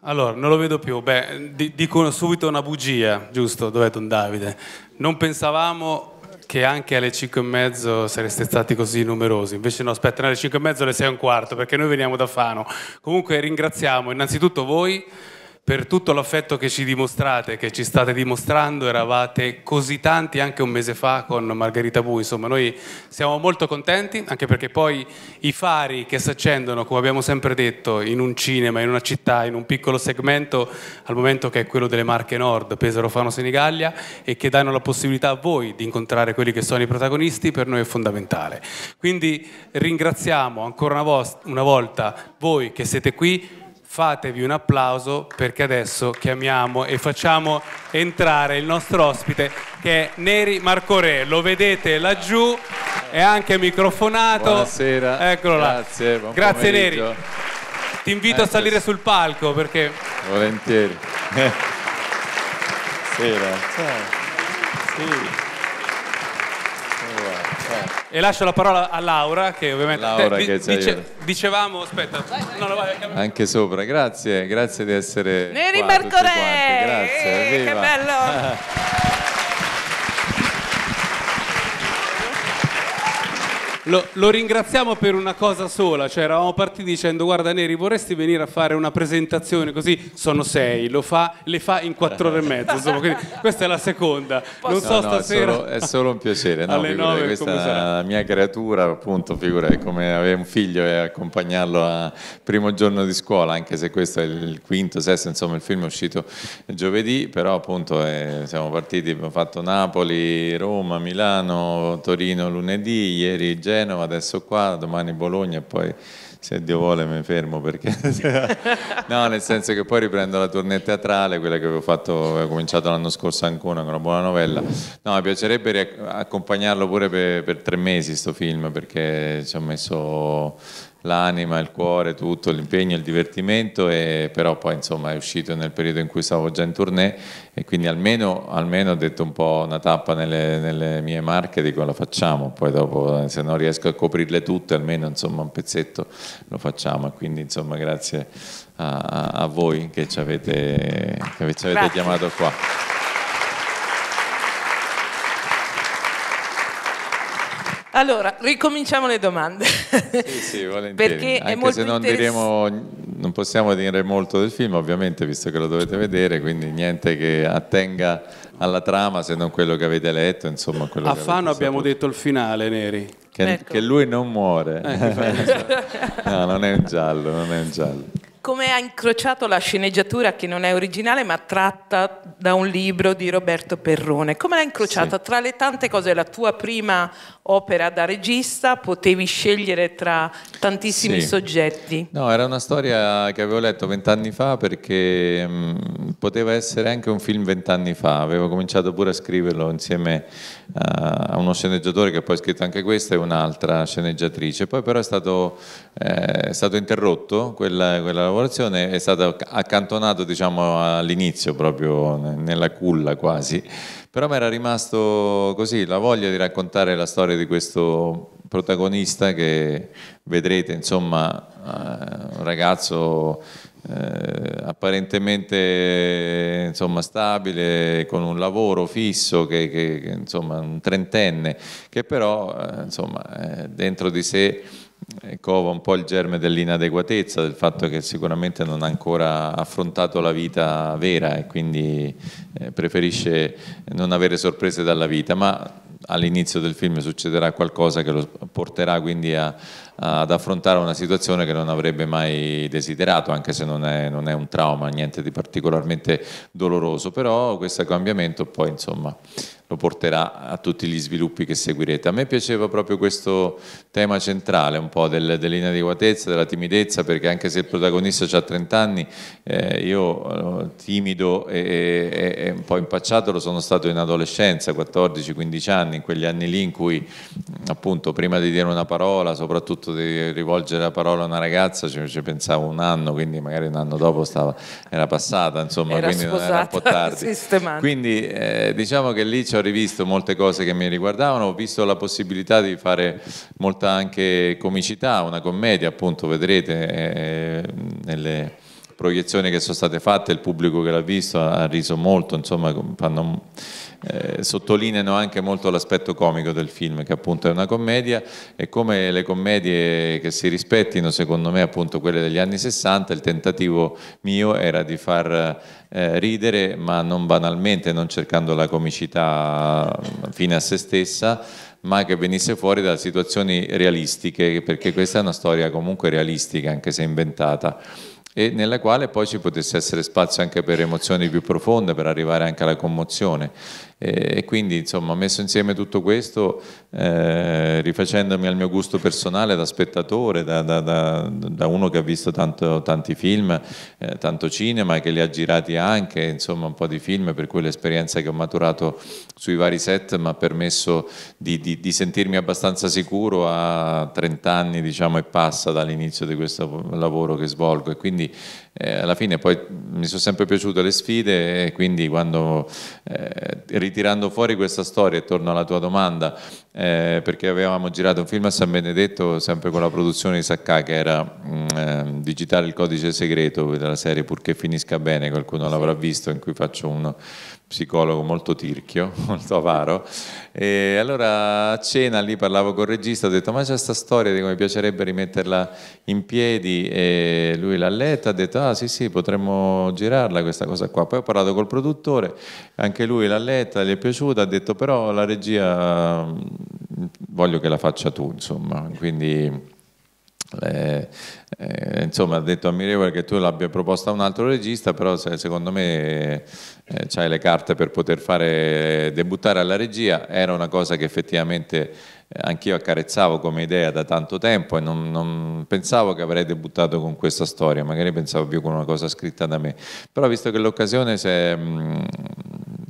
Allora, non lo vedo più. Beh, dicono subito una bugia, giusto? Dov'è Don Davide? Non pensavamo che anche alle 5 e mezzo sareste stati così numerosi. Invece no, aspetta, alle 5 e mezzo alle 6 e un quarto, perché noi veniamo da Fano. Comunque ringraziamo innanzitutto voi per tutto l'affetto che ci dimostrate, che ci state dimostrando, eravate così tanti anche un mese fa con Margherita Bu, insomma noi siamo molto contenti, anche perché poi i fari che si accendono, come abbiamo sempre detto, in un cinema, in una città, in un piccolo segmento, al momento che è quello delle Marche Nord, Pesaro, Fano, Senigallia, e che danno la possibilità a voi di incontrare quelli che sono i protagonisti, per noi è fondamentale. Quindi ringraziamo ancora una, una volta voi che siete qui, fatevi un applauso perché adesso chiamiamo e facciamo entrare il nostro ospite che è Neri Marcore. Lo vedete laggiù, è anche microfonato. Buonasera. Eccolo Grazie, là. Grazie, Neri. Ti invito eh, a ecco, salire sul palco perché... Volentieri. Sera. Ciao. Sì. E lascio la parola a Laura che ovviamente Laura, te, che dice, dicevamo, aspetta, vai, vai, no, vai, anche sopra, grazie, grazie di essere Neri qua, Mercorè, grazie, eh, che bello. Lo, lo, ringraziamo per una cosa sola, cioè eravamo partiti dicendo guarda Neri vorresti venire a fare una presentazione così sono sei, lo fa, le fa in quattro ore e mezzo, insomma, quindi questa è la seconda. Non no, so no, stasera... È solo, è solo un piacere, no, alle nove, questa la mia creatura appunto, figurati come avere un figlio e accompagnarlo al primo giorno di scuola, anche se questo è il quinto, sesto, insomma il film è uscito giovedì, però appunto eh, siamo partiti, abbiamo fatto Napoli, Roma, Milano, Torino lunedì, ieri Genova Genova, adesso qua, domani Bologna e poi se Dio vuole mi fermo perché no nel senso che poi riprendo la tournée teatrale quella che avevo fatto ho cominciato l'anno scorso ancora con una buona novella no mi piacerebbe accompagnarlo pure per, per tre mesi sto film perché ci ha messo l'anima, il cuore, tutto, l'impegno, il divertimento, e, però poi insomma è uscito nel periodo in cui stavo già in tournée e quindi almeno, almeno ho detto un po' una tappa nelle, nelle mie marche, dico la facciamo, poi dopo se non riesco a coprirle tutte almeno insomma un pezzetto lo facciamo, quindi insomma grazie a, a voi che ci avete, che ci avete chiamato qua. Allora, ricominciamo le domande. Sì, sì, volentieri. Perché Anche se non, diremo, non possiamo dire molto del film, ovviamente, visto che lo dovete vedere, quindi niente che attenga alla trama se non quello che avete letto. Insomma, quello A Fano abbiamo detto il finale, Neri. Che, ecco. che lui non muore. Eh, no, non è un giallo, non è un giallo come ha incrociato la sceneggiatura che non è originale ma tratta da un libro di Roberto Perrone. Come l'ha incrociata? Sì. Tra le tante cose, la tua prima opera da regista, potevi scegliere tra tantissimi sì. soggetti. No, era una storia che avevo letto vent'anni fa perché mh, poteva essere anche un film vent'anni fa, avevo cominciato pure a scriverlo insieme a, eh, a uno sceneggiatore che poi ha scritto anche questa e un'altra sceneggiatrice, poi però è stato, eh, è stato interrotto quella, quella lavorazione è stato accantonato diciamo, all'inizio, proprio nella culla quasi, però mi era rimasto così la voglia di raccontare la storia di questo protagonista che vedrete, insomma, eh, un ragazzo eh, apparentemente insomma, stabile, con un lavoro fisso, che, che, che insomma, un trentenne, che però eh, insomma, eh, dentro di sé cova un po' il germe dell'inadeguatezza, del fatto che sicuramente non ha ancora affrontato la vita vera e quindi eh, preferisce non avere sorprese dalla vita, ma all'inizio del film succederà qualcosa che lo porterà quindi a, a, ad affrontare una situazione che non avrebbe mai desiderato, anche se non è, non è un trauma, niente di particolarmente doloroso, però questo cambiamento poi insomma lo porterà a tutti gli sviluppi che seguirete. A me piaceva proprio questo tema centrale, un po' del, dell'inadeguatezza, della timidezza, perché anche se il protagonista ha 30 anni, eh, io eh, timido e, e, e, un po' impacciato lo sono stato in adolescenza, 14-15 anni, in quegli anni lì in cui appunto prima di dire una parola, soprattutto di rivolgere la parola a una ragazza, ci, ci pensavo un anno, quindi magari un anno dopo stava, era passata, insomma, era quindi non era un po' tardi. Quindi eh, diciamo che lì c'è ho rivisto molte cose che mi riguardavano, ho visto la possibilità di fare molta anche comicità, una commedia appunto, vedrete eh, nelle proiezioni che sono state fatte, il pubblico che l'ha visto ha riso molto, insomma fanno, eh, sottolineano anche molto l'aspetto comico del film che appunto è una commedia e come le commedie che si rispettino secondo me appunto quelle degli anni 60 il tentativo mio era di far eh, ridere ma non banalmente, non cercando la comicità mm, fine a se stessa ma che venisse fuori da situazioni realistiche perché questa è una storia comunque realistica anche se inventata e nella quale poi ci potesse essere spazio anche per emozioni più profonde, per arrivare anche alla commozione. E, quindi insomma ho messo insieme tutto questo eh, rifacendomi al mio gusto personale da spettatore, da, da, da, da uno che ha visto tanto, tanti film, eh, tanto cinema e che li ha girati anche, insomma un po' di film per cui l'esperienza che ho maturato sui vari set mi ha permesso di, di, di, sentirmi abbastanza sicuro a 30 anni diciamo e passa dall'inizio di questo lavoro che svolgo e quindi eh, alla fine poi mi sono sempre piaciute le sfide e quindi quando eh, ritirando fuori questa storia e torno alla tua domanda, eh, perché avevamo girato un film a San Benedetto sempre con la produzione di Sacca che era mh, mm, ehm, Digitale il codice segreto della serie Purché finisca bene, qualcuno l'avrà visto in cui faccio uno psicologo molto tirchio, molto avaro. E allora a cena lì parlavo con il regista, ho detto ma c'è questa storia di come mi piacerebbe rimetterla in piedi e lui l'ha letta, ha detto ah sì sì potremmo girarla questa cosa qua. Poi ho parlato col produttore, anche lui l'ha letta, gli è piaciuta, ha detto però la regia voglio che la faccia tu insomma, quindi... Eh, eh, insomma, ha detto ammirevole che tu l'abbia proposta a un altro regista, però se, secondo me eh, hai le carte per poter fare debuttare alla regia, era una cosa che effettivamente eh, anch'io accarezzavo come idea da tanto tempo e non, non, pensavo che avrei debuttato con questa storia, magari pensavo più con una cosa scritta da me, però visto che l'occasione si è, mm,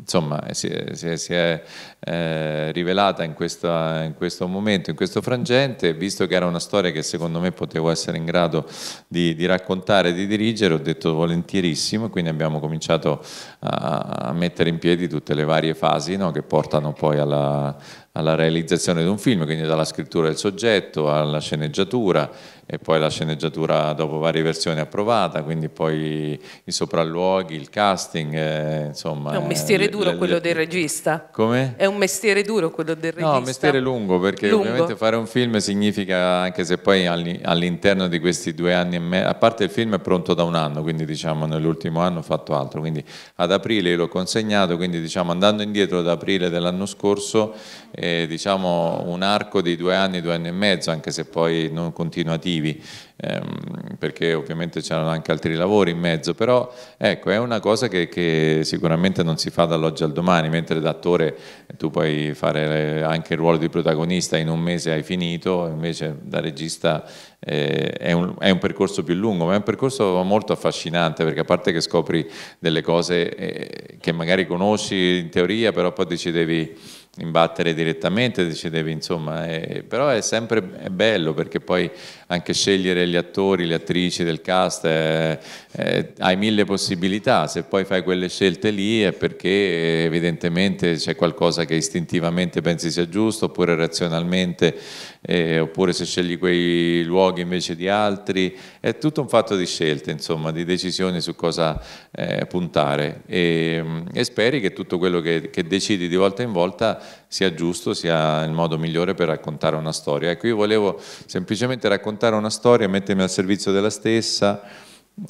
insomma, si è, si è, si è eh, rivelata in, questa, in, questo momento, in questo frangente, visto che era una storia che secondo me potevo essere in grado di, di raccontare, di dirigere, ho detto volentierissimo, quindi abbiamo cominciato a, a mettere in piedi tutte le varie fasi no, che portano poi alla, alla realizzazione di un film, quindi dalla scrittura del soggetto alla sceneggiatura e poi la sceneggiatura dopo varie versioni approvata, quindi poi i sopralluoghi, il casting, eh, insomma... È un mestiere eh, duro le, le, quello del regista. Come? È un un mestiere duro quello del regista. No, un mestiere lungo perché lungo. ovviamente fare un film significa anche se poi all'interno di questi due anni e mezzo, a parte il film è pronto da un anno, quindi diciamo nell'ultimo anno ho fatto altro, quindi ad aprile l'ho consegnato, quindi diciamo andando indietro ad aprile dell'anno scorso, eh, diciamo un arco di due anni, due anni e mezzo, anche se poi non continuativi ehm, perché ovviamente c'erano anche altri lavori in mezzo, però ecco, è una cosa che, che sicuramente non si fa dall'oggi al domani, mentre da attore eh, tu puoi fare eh, anche il ruolo di protagonista, in un mese hai finito, invece da regista eh, è, un, è, un, percorso più lungo, ma è un percorso molto affascinante perché a parte che scopri delle cose eh, che magari conosci in teoria, però poi decidevi imbattere direttamente decideva, insomma, è, eh, però è sempre è bello perché poi anche scegliere gli attori, le attrici del cast è, eh, hai mille possibilità, se poi fai quelle scelte lì è perché eh, evidentemente c'è qualcosa che istintivamente pensi sia giusto oppure razionalmente, eh, oppure se scegli quei luoghi invece di altri, è tutto un fatto di scelte, insomma, di decisioni su cosa eh, puntare e, ehm, e, speri che tutto quello che, che decidi di volta in volta sia giusto, sia il modo migliore per raccontare una storia. Ecco, io volevo semplicemente raccontare una storia, mettermi al servizio della stessa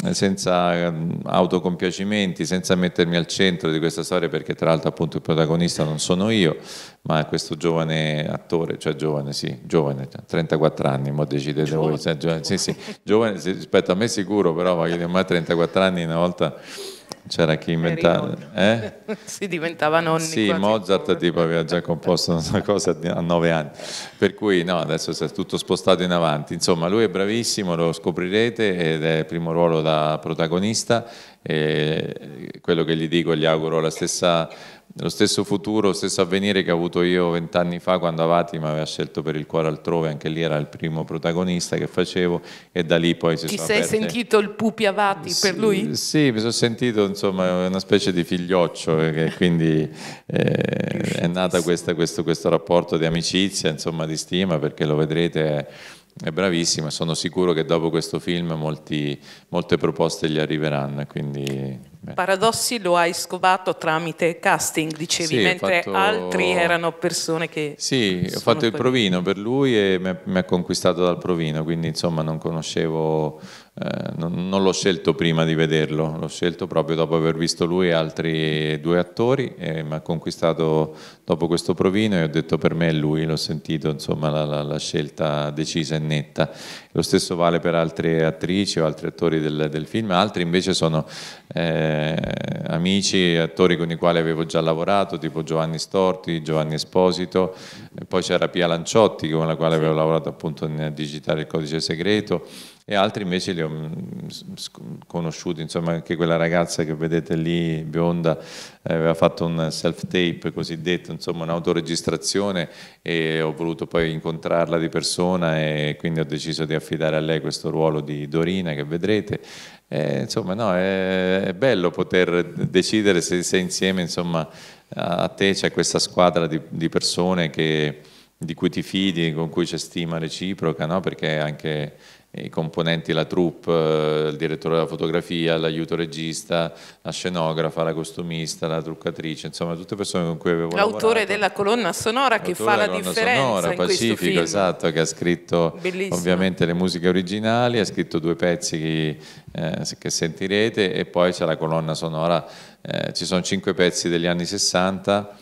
eh, senza ehm, autocompiacimenti, senza mettermi al centro di questa storia, perché tra l'altro appunto il protagonista non sono io, ma questo giovane attore, cioè giovane, sì, giovane, 34 cioè anni, mo decidete voi, cioè, giovane, sì, sì, giovane rispetto a me sicuro, però ma 34 anni una volta c'era chi inventava... Eh? si diventava nonni. Sì, Mozart tipo aveva già composto una cosa a nove anni. Per cui no, adesso è tutto spostato in avanti. Insomma, lui è bravissimo, lo scoprirete ed è primo ruolo da protagonista. E quello che gli dico, gli auguro la stessa lo stesso futuro, lo stesso avvenire che ho avuto io vent'anni fa quando Avati mi aveva scelto per il cuore altrove, anche lì era il primo protagonista che facevo e da lì poi si Ti sono Ti sei aperte... sentito il pupi Avati S- per lui? Sì, mi sono sentito insomma una specie di figlioccio eh, e quindi eh, è nato questo, questo, rapporto di amicizia, insomma di stima perché lo vedrete è bravissima, sono sicuro che dopo questo film molti, molte proposte gli arriveranno. Quindi, Paradossi lo hai scovato tramite casting, dicevi, sì, mentre fatto... altri erano persone che... Sì, ho fatto il provino per lui e mi ha conquistato dal provino, quindi insomma non conoscevo eh, non, non, l'ho scelto prima di vederlo, l'ho scelto proprio dopo aver visto lui e altri due attori e mi ha conquistato dopo questo provino e ho detto per me è lui, l'ho sentito, insomma la, la, la, scelta decisa e netta. Lo stesso vale per altre attrici o altri attori del, del film, altri invece sono eh, amici, attori con i quali avevo già lavorato, tipo Giovanni Storti, Giovanni Esposito, poi c'era Pia Lanciotti con la quale avevo lavorato appunto nel Digitare il Codice Segreto e altri invece li ho mm, conosciuti, insomma anche quella ragazza che vedete lì, bionda, aveva fatto un self-tape cosiddetto, insomma un'autoregistrazione e ho voluto poi incontrarla di persona e quindi ho deciso di affidare a lei questo ruolo di Dorina che vedrete. E, insomma no, è, è, bello poter decidere se, se insieme insomma, a te c'è questa squadra di, di persone che, di cui ti fidi, con cui c'è stima reciproca, no? perché anche i componenti, la troupe, eh, il direttore della fotografia, l'aiuto regista, la scenografa, la costumista, la truccatrice, insomma tutte persone con cui avevo L'autore lavorato. L'autore della colonna sonora che fa la differenza sonora, in Pacifico, esatto, che ha scritto Bellissimo. ovviamente le musiche originali, ha scritto due pezzi che, eh, che sentirete e poi c'è la colonna sonora, eh, ci sono cinque pezzi degli anni 60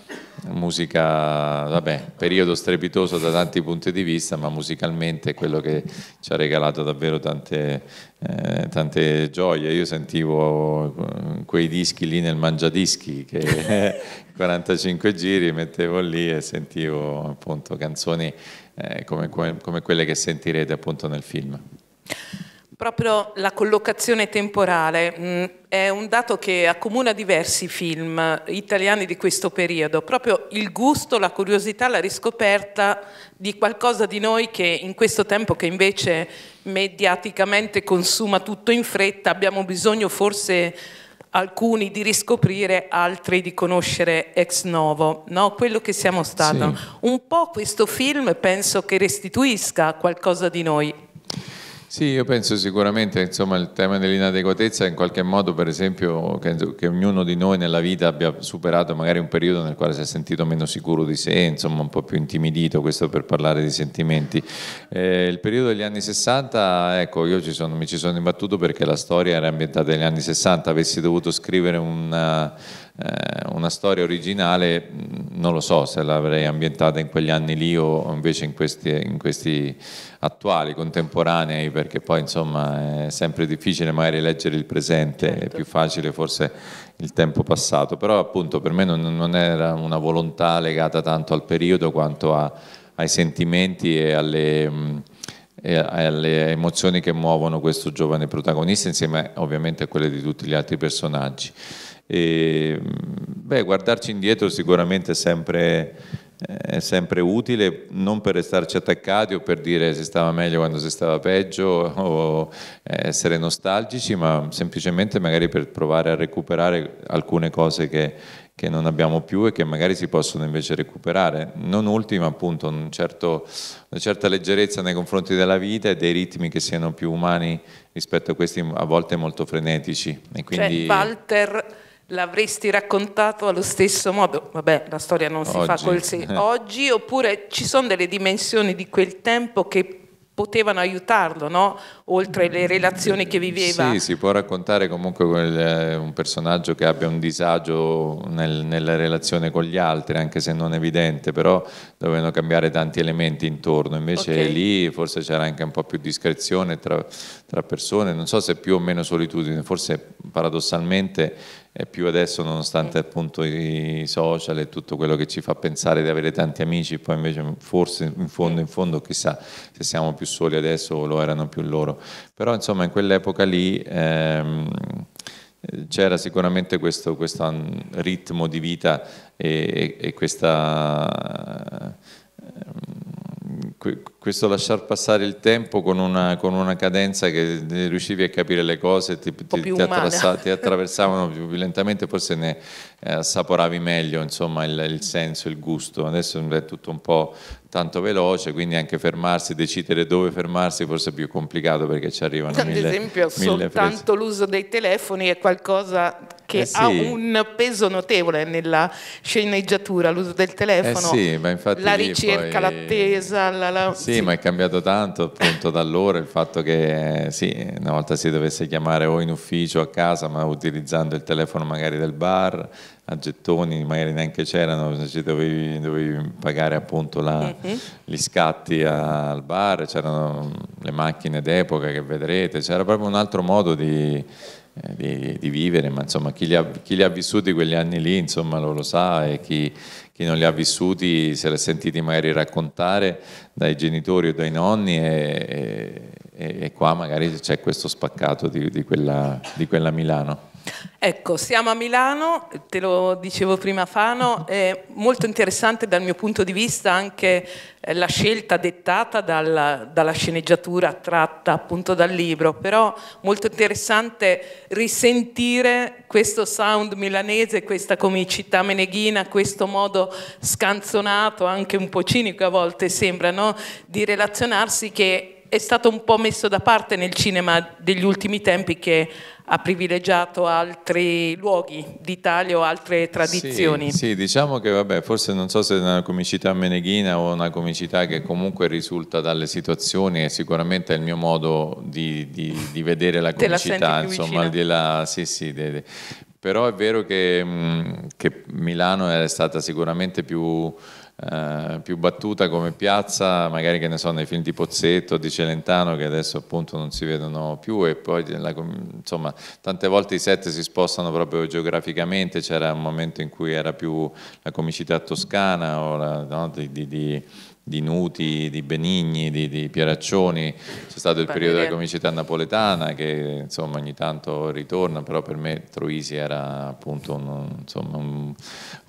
musica, vabbè, periodo strepitoso da tanti punti di vista, ma musicalmente è quello che ci ha regalato davvero tante, eh, tante gioie. Io sentivo eh, quei dischi lì nel mangiadischi, che 45 giri mettevo lì e sentivo appunto canzoni eh, come, come quelle che sentirete appunto nel film. Proprio la collocazione temporale mh, mm, è un dato che accomuna diversi film italiani di questo periodo, proprio il gusto, la curiosità, la riscoperta di qualcosa di noi che in questo tempo che invece mediaticamente consuma tutto in fretta, abbiamo bisogno forse alcuni di riscoprire, altri di conoscere ex novo, no? quello che siamo stati. Sì. Un po' questo film penso che restituisca qualcosa di noi. Sì, io penso sicuramente, insomma, il tema dell'inadeguatezza in qualche modo, per esempio, che, che, ognuno di noi nella vita abbia superato magari un periodo nel quale si è sentito meno sicuro di sé, insomma, un po' più intimidito, questo per parlare di sentimenti. Eh, il periodo degli anni 60, ecco, io ci sono, mi ci sono imbattuto perché la storia era ambientata negli anni 60, avessi dovuto scrivere una eh, una storia originale, mm, non lo so se l'avrei ambientata in quegli anni lì o invece in questi, in questi attuali, contemporanei, perché poi insomma è sempre difficile magari leggere il presente, certo. è più facile forse il tempo passato, però appunto per me non, non era una volontà legata tanto al periodo quanto a, ai sentimenti e alle mm, e alle emozioni che muovono questo giovane protagonista insieme ovviamente a quelle di tutti gli altri personaggi. E, mm, beh, guardarci indietro sicuramente è sempre, è sempre, utile, non per restarci attaccati o per dire se stava meglio quando si stava peggio o eh, essere nostalgici, ma semplicemente magari per provare a recuperare alcune cose che, che non abbiamo più e che magari si possono invece recuperare. Non ultima appunto un certo, una certa leggerezza nei confronti della vita e dei ritmi che siano più umani rispetto a questi a volte molto frenetici. E cioè, quindi... Cioè, Walter L'avresti raccontato allo stesso modo, vabbè la storia non si oggi. fa col se eh. oggi, oppure ci sono delle dimensioni di quel tempo che potevano aiutarlo, no? oltre le relazioni che viveva. Sì, si può raccontare comunque quel, eh, un personaggio che abbia un disagio nel, nella relazione con gli altri, anche se non evidente, però dovevano cambiare tanti elementi intorno, invece okay. lì forse c'era anche un po' più discrezione tra, tra persone, non so se più o meno solitudine, forse paradossalmente e più adesso nonostante eh. appunto i social e tutto quello che ci fa pensare di avere tanti amici, poi invece forse in fondo, in eh. fondo chissà se siamo più soli adesso o lo erano più loro. Però insomma in quell'epoca lì... Ehm, c'era sicuramente questo, questo, mm, ritmo di vita e, e, e questa ehm, questo lasciar passare il tempo con una, con una, cadenza che riuscivi a capire le cose, ti, ti, ti, attrassa, ti attraversavano più, lentamente, forse ne eh, assaporavi meglio insomma, il, il, senso, il gusto. Adesso è tutto un po' tanto veloce, quindi anche fermarsi, decidere dove fermarsi forse è più complicato perché ci arrivano Ad mille Ad esempio mille soltanto prese. l'uso dei telefoni è qualcosa che eh sì. ha un peso notevole nella sceneggiatura, l'uso del eh telefono, eh sì, la ricerca, poi... l'attesa. La, la... Sì, sì, ma è cambiato tanto appunto da allora il fatto che sì, una volta si dovesse chiamare o in ufficio o a casa, ma utilizzando il telefono magari del bar, a gettoni, magari neanche c'erano, ci dovevi, dovevi pagare appunto la, uh-huh. gli scatti al bar, c'erano le macchine d'epoca che vedrete, c'era proprio un altro modo di eh, di, di, vivere, ma insomma chi li, ha, chi li, ha, vissuti quegli anni lì insomma lo, lo sa e chi, chi, non li ha vissuti se li ha sentiti magari raccontare dai genitori o dai nonni e, e, e qua magari c'è questo spaccato di, di, quella, di quella Milano. Ecco, siamo a Milano, te lo dicevo prima Fano, è molto interessante dal mio punto di vista anche eh, la scelta dettata dalla, dalla sceneggiatura tratta appunto dal libro, però molto interessante risentire questo sound milanese, questa comicità meneghina, questo modo scanzonato, anche un po' cinico a volte sembra, no? di relazionarsi che è stato un po' messo da parte nel cinema degli ultimi tempi che ha privilegiato altri luoghi d'Italia o altre tradizioni. Sì, sì, diciamo che vabbè, forse non so se è una comicità meneghina o una comicità che comunque risulta dalle situazioni e sicuramente è il mio modo di, di, di vedere la comicità, la insomma, al di là, sì, sì, de, de. però è vero che, mm, che Milano è stata sicuramente più eh, più battuta come piazza, magari che ne so, nei film di Pozzetto, di Celentano, che adesso appunto non si vedono più, e poi la, insomma, tante volte i set si spostano proprio geograficamente, c'era un momento in cui era più la comicità toscana o la, no, di, di, di di Nuti, di Benigni, di, di Pieraccioni, c'è stato il periodo della comicità napoletana che insomma ogni tanto ritorna, però per me Troisi era appunto un, insomma, un,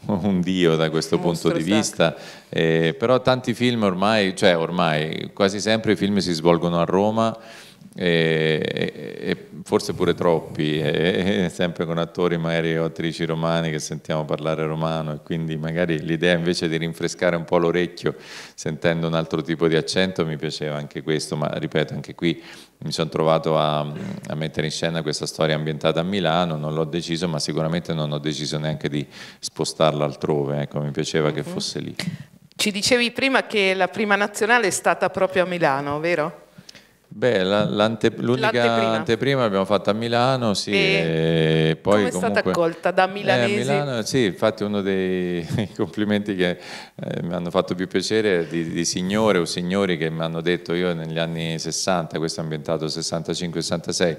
un dio da questo Mostro punto di vista, eh, però tanti film ormai, cioè ormai quasi sempre i film si svolgono a Roma e, e, forse pure troppi, e, sempre con attori magari o attrici romani che sentiamo parlare romano e quindi magari l'idea invece di rinfrescare un po' l'orecchio sentendo un altro tipo di accento mi piaceva anche questo, ma ripeto anche qui mi sono trovato a, a, mettere in scena questa storia ambientata a Milano, non l'ho deciso, ma sicuramente non ho deciso neanche di spostarla altrove, ecco, mi piaceva mm-hmm. che mhm. fosse lì. Ci dicevi prima che la prima nazionale è stata proprio a Milano, vero? Beh, l'ante, l'unica l'anteprima. anteprima l'abbiamo fatta a Milano, sì, come è comunque, stata accolta da milanesi? Eh, Milano, sì, infatti uno dei complimenti che eh, mi hanno fatto più piacere di, di, signore o signori che mi hanno detto io negli anni 60, questo è ambientato 65-66,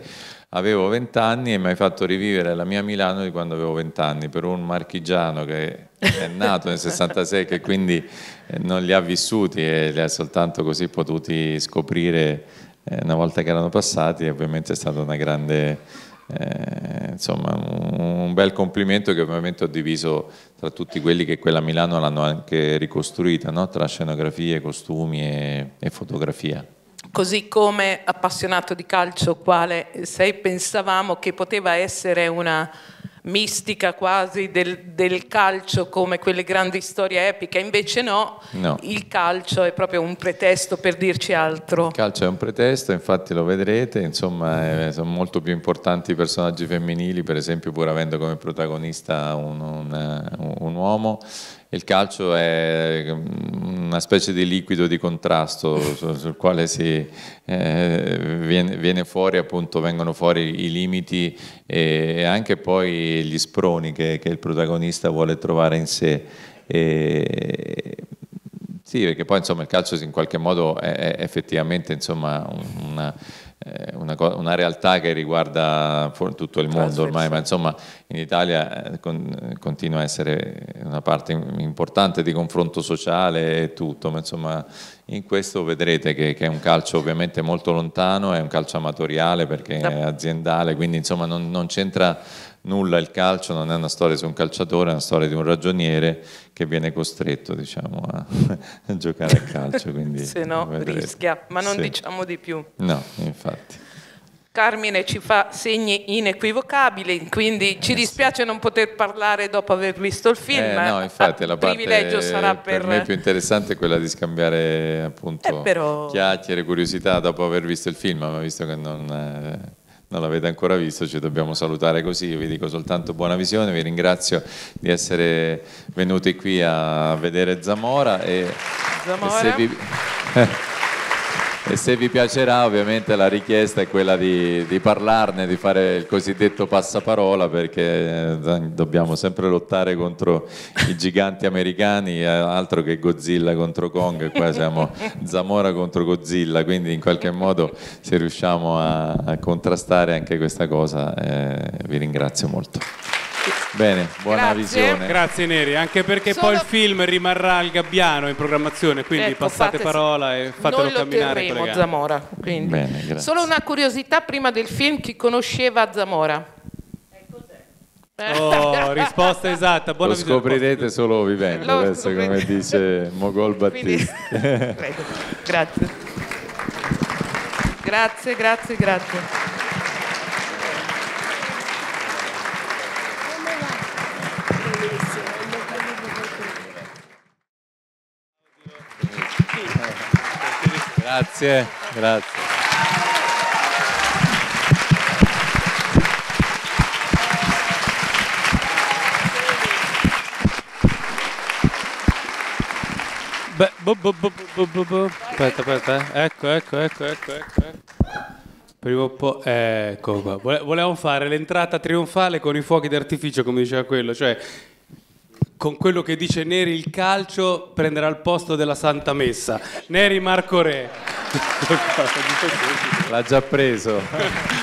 avevo 20 anni e mi hai fatto rivivere la mia Milano di quando avevo 20 anni, per un marchigiano che è nato nel 66 che quindi eh, non li ha vissuti e li ha soltanto così potuti scoprire eh, una volta che erano passati ovviamente è stato una grande, eh, insomma, un, un, bel complimento che ovviamente ho diviso tra tutti quelli che quella Milano l'hanno anche ricostruita, no? tra scenografie, costumi e, e fotografia. Così come appassionato di calcio quale sei, pensavamo che poteva essere una mistica quasi del, del, calcio come quelle grandi storie epiche, invece no, no, il calcio è proprio un pretesto per dirci altro. Il calcio è un pretesto, infatti lo vedrete, insomma eh, sono molto più importanti i personaggi femminili, per esempio pur avendo come protagonista un, un, eh, un uomo il calcio è mm, una specie di liquido di contrasto sul, sul quale si, eh, viene, viene, fuori, appunto, vengono fuori i limiti e, e anche poi gli sproni che, che, il protagonista vuole trovare in sé. E, sì, perché poi insomma, il calcio in qualche modo è, è effettivamente insomma, una eh, una, una, realtà che riguarda tutto il mondo ormai, ma insomma in Italia eh, con, continua a essere una parte importante di confronto sociale e tutto, ma insomma in questo vedrete che, che è un calcio ovviamente molto lontano, è un calcio amatoriale perché è esatto. aziendale, quindi insomma non, non c'entra nulla il calcio non è una storia su un calciatore, è una storia di un ragioniere che viene costretto diciamo, a, giocare a calcio. Se no rischia, ma non sì. diciamo di più. No, infatti. Carmine ci fa segni inequivocabili, quindi ci eh, dispiace non poter parlare dopo aver visto il film. Eh, no, ah, infatti la parte privilegio sarà per... per me più interessante è quella di scambiare appunto eh, però... chiacchiere, curiosità dopo aver visto il film, ma visto che non... Eh, non l'avete ancora visto, ci dobbiamo salutare così, io vi dico soltanto buona visione, vi ringrazio di essere venuti qui a vedere Zamora e, Zamora. E se vi... E se vi piacerà ovviamente la richiesta è quella di, di parlarne, di fare il cosiddetto passaparola perché eh, dobbiamo sempre lottare contro i giganti americani, eh, altro che Godzilla contro Kong, qua siamo Zamora contro Godzilla, quindi in qualche modo se riusciamo a, a contrastare anche questa cosa eh, vi ringrazio molto. Grazie. Bene, buona Grazie. visione. Grazie Neri, anche perché Solo... poi il film rimarrà al Gabbiano in programmazione, quindi ecco, passate fate... parola e fatelo Noi lo camminare. Terremo, Zamora, Bene, Solo una curiosità prima del film, chi conosceva Zamora? Eh, oh, risposta esatta. Buona lo scoprirete solo vivendo, lo adesso, eh, come dice Mogol Battista. Quindi... grazie. Grazie, grazie, grazie. Grazie, grazie. Beh, bu, bu, bu, Aspetta, aspetta, eh. ecco, ecco, ecco, ecco, ecco, ecco. Prima o poi, ecco qua. Volevamo fare l'entrata trionfale con i fuochi d'artificio, come diceva quello, cioè con quello che dice Neri il calcio prenderà il posto della Santa Messa. Neri Marco Re. L'ha già preso.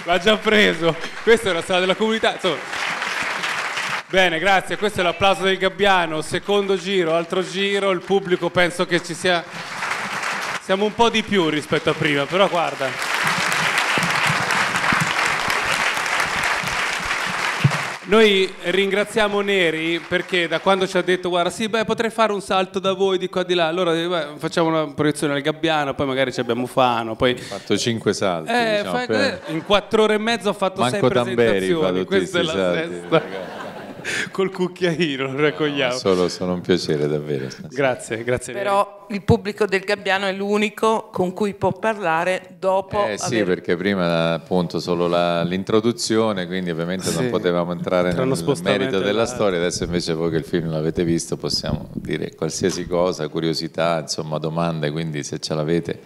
L'ha già preso. Questa è la sala della comunità. Insomma. Bene, grazie. Questo è l'applauso del Gabbiano. Secondo giro, altro giro. Il pubblico penso che ci sia... Siamo un po' di più rispetto a prima, però guarda. Noi ringraziamo Neri perché da quando ci ha detto guarda sì beh potrei fare un salto da voi di qua di là allora beh, facciamo una proiezione al Gabbiano poi magari ci abbiamo Fano poi... Ho fatto cinque salti eh, diciamo, fai... per... in quattro ore e mezzo ho fatto Manco sei presentazioni questa è la salti, sesta ragazzi col cucchiaino lo raccogliamo. No, solo sono un piacere davvero. Grazie, grazie. Però il pubblico del Gabbiano è l'unico con cui può parlare dopo. Eh sì, aver... perché prima appunto solo l'introduzione, quindi ovviamente sì. non potevamo entrare nel merito della la... storia, adesso invece voi che il film l'avete visto possiamo dire qualsiasi cosa, curiosità, insomma domande, quindi se ce l'avete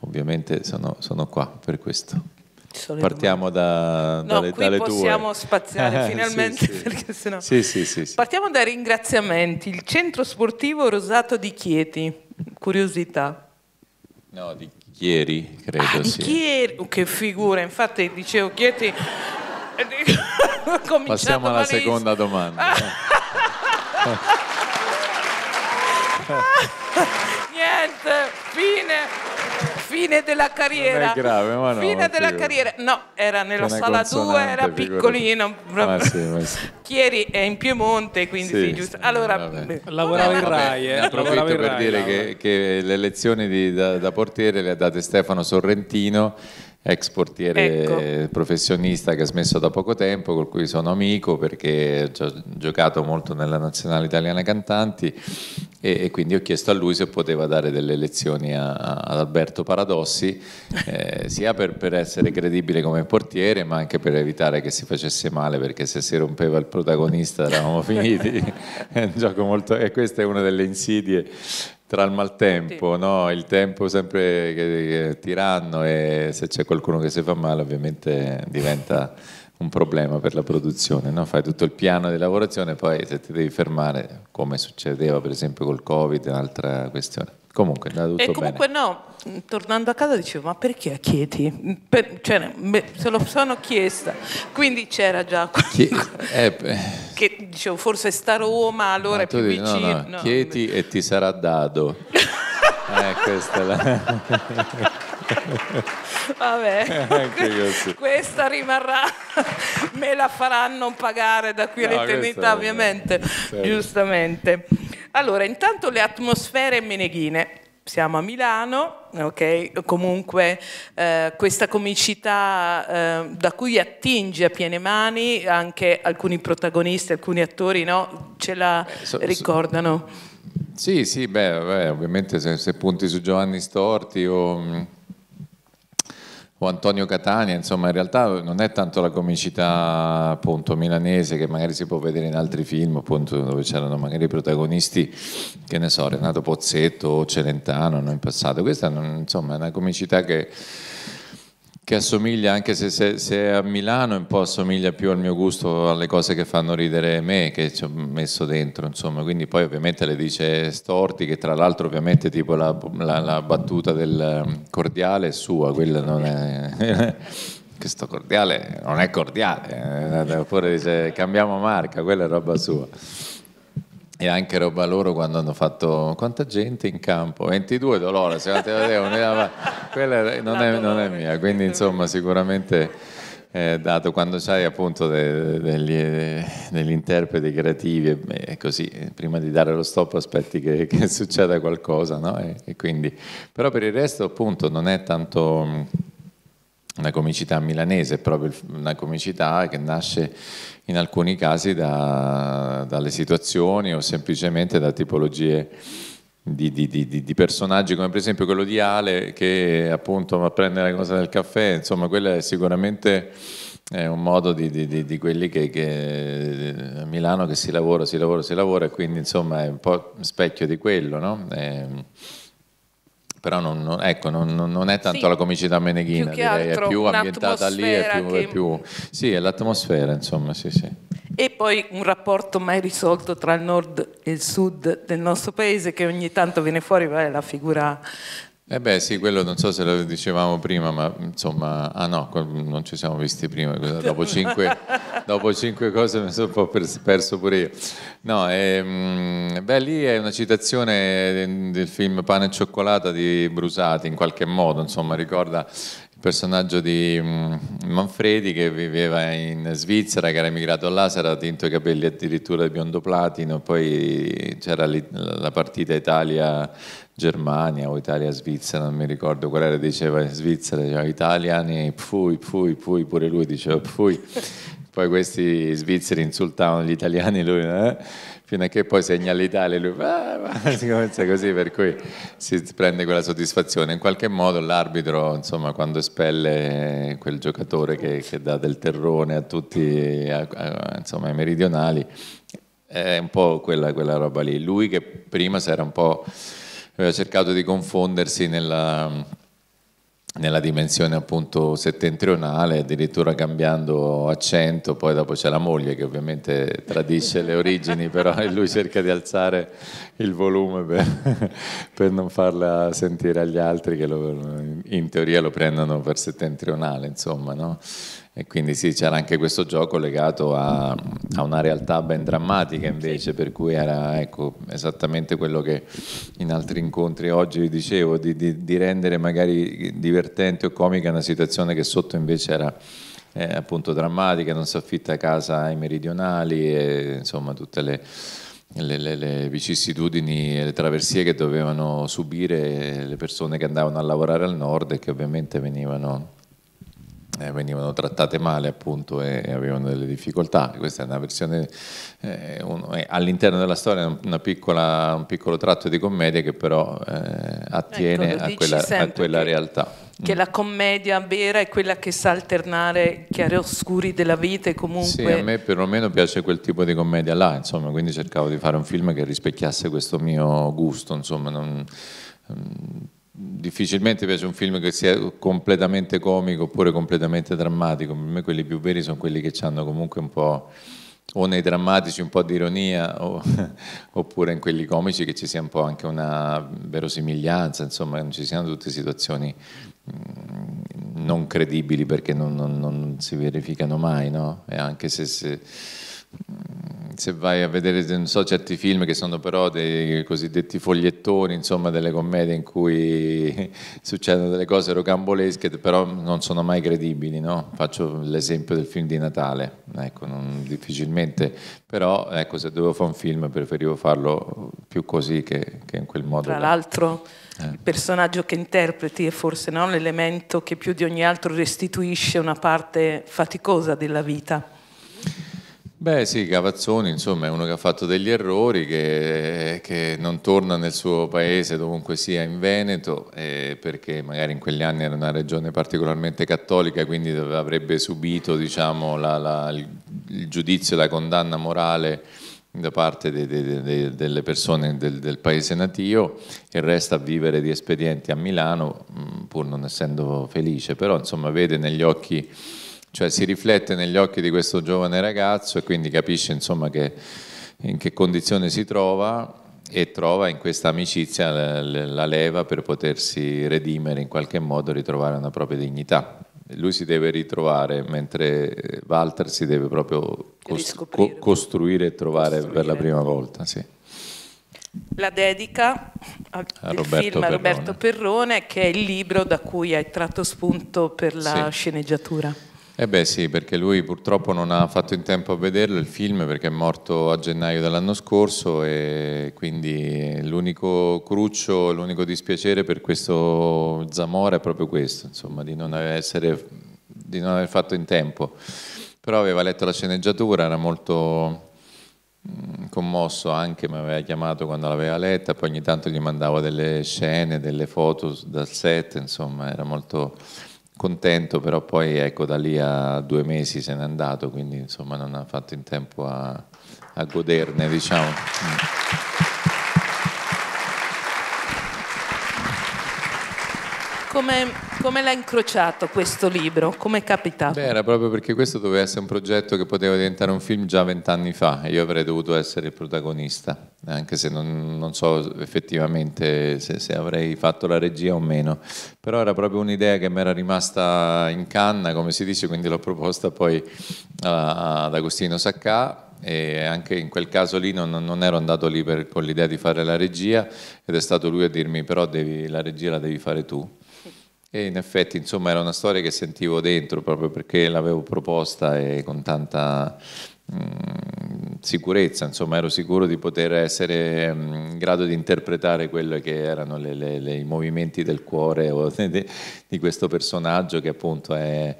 ovviamente sono, sono qua per questo. Partiamo da, no, dalle, qui dalle possiamo spaziare finalmente sì, perché sennò... Sì, sì, sì, sì. Partiamo dai ringraziamenti. Il centro sportivo Rosato di Chieti, curiosità. No, di Chieri, credo ah, di Chieri, oh, che figura, infatti dicevo Chieti... Passiamo alla malissimo. seconda domanda. Eh. Niente, fine fine della carriera. Grave, no, fine della figura. carriera. No, era nella sala 2, era piccolino. Ah, sì, sì. Chieri è in Piemonte, quindi sì, sì giusto. Allora, vabbè. lavorava in Rai. Eh. Approfitto per Rai, dire che, che, le lezioni di, da, da portiere le ha date Stefano Sorrentino ex portiere ecco. professionista che ha smesso da poco tempo, con cui sono amico perché ho giocato molto nella nazionale italiana cantanti e, e, quindi ho chiesto a lui se poteva dare delle lezioni a, a, ad Alberto Paradossi, eh, sia per, per, essere credibile come portiere ma anche per evitare che si facesse male perché se si rompeva il protagonista eravamo finiti, è un gioco molto e questa è una delle insidie tra il maltempo, no? il tempo sempre che, che tiranno e se c'è qualcuno che si fa male ovviamente diventa un problema per la produzione, no? fai tutto il piano di lavorazione e poi se ti devi fermare, come succedeva per esempio col Covid, è un'altra questione. Comunque, è tutto e comunque bene. no, tornando a casa dicevo, ma perché a Chieti? Per, cioè, me, se lo sono chiesta. Quindi c'era già... Chie- eh, che dicevo, forse sta Roma, allora è più dici, vicino. No, no. Chieti e ti sarà dato. eh, questa è la... Vabbè, questa rimarrà, me la faranno pagare da qui all'eternità no, ovviamente, giustamente. Allora, intanto le atmosfere meneghine. Siamo a Milano, ok? Comunque eh, questa comicità eh, da cui attinge a piene mani anche alcuni protagonisti, alcuni attori, no? Ce la eh, so, ricordano. So, sì, sì, beh, beh ovviamente se, se, punti su Giovanni Storti o mm, o Antonio Catania, insomma in realtà non è tanto la comicità appunto milanese che magari si può vedere in altri film appunto dove c'erano magari i protagonisti che ne so Renato Pozzetto o Celentano no, in passato, questa non, insomma è una comicità che che assomiglia, anche se, se, se, è a Milano, un po' assomiglia più al mio gusto alle cose che fanno ridere me, che ci ho messo dentro, insomma. Quindi poi ovviamente le dice Storti, che tra l'altro ovviamente tipo la, la, la battuta del um, cordiale è sua, quella non è... questo cordiale non è cordiale, eh, oppure dice cambiamo marca, quella è roba sua. E anche roba loro quando hanno fatto quanta gente in campo? 22 Dolore, se la te la devo, quella non è, non è mia, quindi insomma sicuramente... Eh, dato quando c'hai appunto de, de, de, degli, interpreti creativi e, e, così, prima di dare lo stop aspetti che, che succeda qualcosa, no? e, e quindi, però per il resto appunto non è tanto una comicità milanese, è proprio una comicità che nasce in alcuni casi da, dalle situazioni o semplicemente da tipologie di, di, di, di, personaggi come per esempio quello di Ale che appunto va a prendere la cosa del caffè, insomma quello è sicuramente è un modo di, quelli che, che, a Milano che si lavora, si lavora, si lavora e quindi insomma è un po' specchio di quello, no? È, ehm, però non, non, ecco, non, non, è tanto sì, la comicità meneghina, più direi, altro, è più ambientata lì, è più, che... è più, Sì, è l'atmosfera, insomma, sì, sì. E poi un rapporto mai risolto tra il nord e il sud del nostro paese che ogni tanto viene fuori, è la figura eh beh sì, quello non so se lo dicevamo prima, ma insomma, ah no, non ci siamo visti prima, dopo cinque, dopo cinque cose mi sono un po' perso pure io. No, eh, beh lì è una citazione del film Pane e cioccolata di Brusati, in qualche modo, insomma, ricorda personaggio di mm, Manfredi che viveva in Svizzera, che era emigrato là, si era tinto i capelli addirittura di biondo platino, poi c'era la partita Italia-Germania o Italia-Svizzera, non mi ricordo qual era, diceva in Svizzera, diceva italiani, pfui, pfui, pfui, pure lui diceva pfui, poi questi svizzeri insultavano gli italiani, lui... Eh? fino a che poi segna l'Italia e lui ah, si comincia così, per cui si prende quella soddisfazione. In qualche modo l'arbitro, insomma, quando espelle quel giocatore che, che dà del terrone a tutti, a, a, insomma, ai meridionali, è un po' quella, quella roba lì. Lui che prima si era un po' aveva cercato di confondersi nella nella dimensione appunto settentrionale, addirittura cambiando accento, poi dopo c'è la moglie che ovviamente tradisce le origini, però lui cerca di alzare il volume per, per non farla sentire agli altri che lo, in teoria lo prendono per settentrionale, insomma, no? E quindi sì, c'era anche questo gioco legato a, a una realtà ben drammatica invece, sì. per cui era ecco, esattamente quello che in altri incontri oggi vi dicevo, di, di, di, rendere magari divertente o comica una situazione che sotto invece era eh, appunto drammatica, non si affitta casa ai meridionali, e, insomma tutte le, le, le, le, vicissitudini e le traversie che dovevano subire le persone che andavano a lavorare al nord e che ovviamente venivano eh, venivano trattate male appunto e, e, avevano delle difficoltà. Questa è una versione eh, un, eh, all'interno della storia, piccola, un piccolo tratto di commedia che però eh, attiene ecco, a, quella, a, quella, che, realtà. Che mm. la commedia vera è quella che sa alternare chiari oscuri della vita e comunque... Sì, a me perlomeno piace quel tipo di commedia là, insomma, quindi cercavo di fare un film che rispecchiasse questo mio gusto, insomma, non, difficilmente piace un film che sia completamente comico oppure completamente drammatico, per me quelli più veri sono quelli che hanno comunque un po' o nei drammatici un po' di ironia o, oppure in quelli comici che ci sia un po' anche una verosimiglianza, insomma non ci siano tutte situazioni mm, non credibili perché non, non, non si verificano mai, no? E anche se, se mm, se vai a vedere so, certi film che sono però dei cosiddetti fogliettoni, insomma delle commedie in cui succedono delle cose rocambolesche, però non sono mai credibili. No? Faccio l'esempio del film di Natale, ecco, non, difficilmente, però ecco, se dovevo fare un film preferivo farlo più così che, che in quel modo. Tra l'altro eh. il personaggio che interpreti è forse no, l'elemento che più di ogni altro restituisce una parte faticosa della vita Beh sì, Cavazzoni insomma è uno che ha fatto degli errori, che, che non torna nel suo paese dovunque sia in Veneto, eh, perché magari in quegli anni era una regione particolarmente cattolica, quindi avrebbe subito diciamo, la, la, il, il, giudizio, la condanna morale da parte de, de, de, delle persone del, del, paese natio e resta a vivere di espedienti a Milano, mm, pur non essendo felice, però insomma vede negli occhi cioè si riflette negli occhi di questo giovane ragazzo e quindi capisce insomma che, in che condizione si trova e trova in questa amicizia la, leva per potersi redimere in qualche modo, ritrovare una propria dignità. Lui si deve ritrovare, mentre Walter si deve proprio co- costruire e trovare costruire. per la prima volta. Sì. La dedica al Roberto film Perrone. Roberto Perrone, che è il libro da cui hai tratto spunto per la sì. sceneggiatura. Eh beh sì, perché lui purtroppo non ha fatto in tempo a vederlo il film perché è morto a gennaio dell'anno scorso e quindi l'unico cruccio, l'unico dispiacere per questo Zamora è proprio questo, insomma, di non, essere, di non aver fatto in tempo. Però aveva letto la sceneggiatura, era molto mm, commosso anche, mi aveva chiamato quando l'aveva letta, poi ogni tanto gli mandavo delle scene, delle foto dal set, insomma, era molto contento, però poi ecco, da lì a due mesi se n'è andato, quindi insomma non ha fatto in tempo a, a goderne, diciamo. Mm. Come, come l'ha incrociato questo libro? Come è capitato? Beh, era proprio perché questo doveva essere un progetto che poteva diventare un film già vent'anni fa io avrei dovuto essere il protagonista, anche se non, non so effettivamente se, se, avrei fatto la regia o meno. Però era proprio un'idea che mi era rimasta in canna, come si dice, quindi l'ho proposta poi a, ad Agostino Saccà e anche in quel caso lì non, non ero andato lì per, con l'idea di fare la regia ed è stato lui a dirmi però devi, la regia la devi fare tu e in effetti, insomma, era una storia che sentivo dentro proprio perché l'avevo proposta e con tanta mh, mm, sicurezza, insomma, ero sicuro di poter essere mh, mm, in grado di interpretare quello che erano le, le, le, i movimenti del cuore o, di, di questo personaggio che appunto è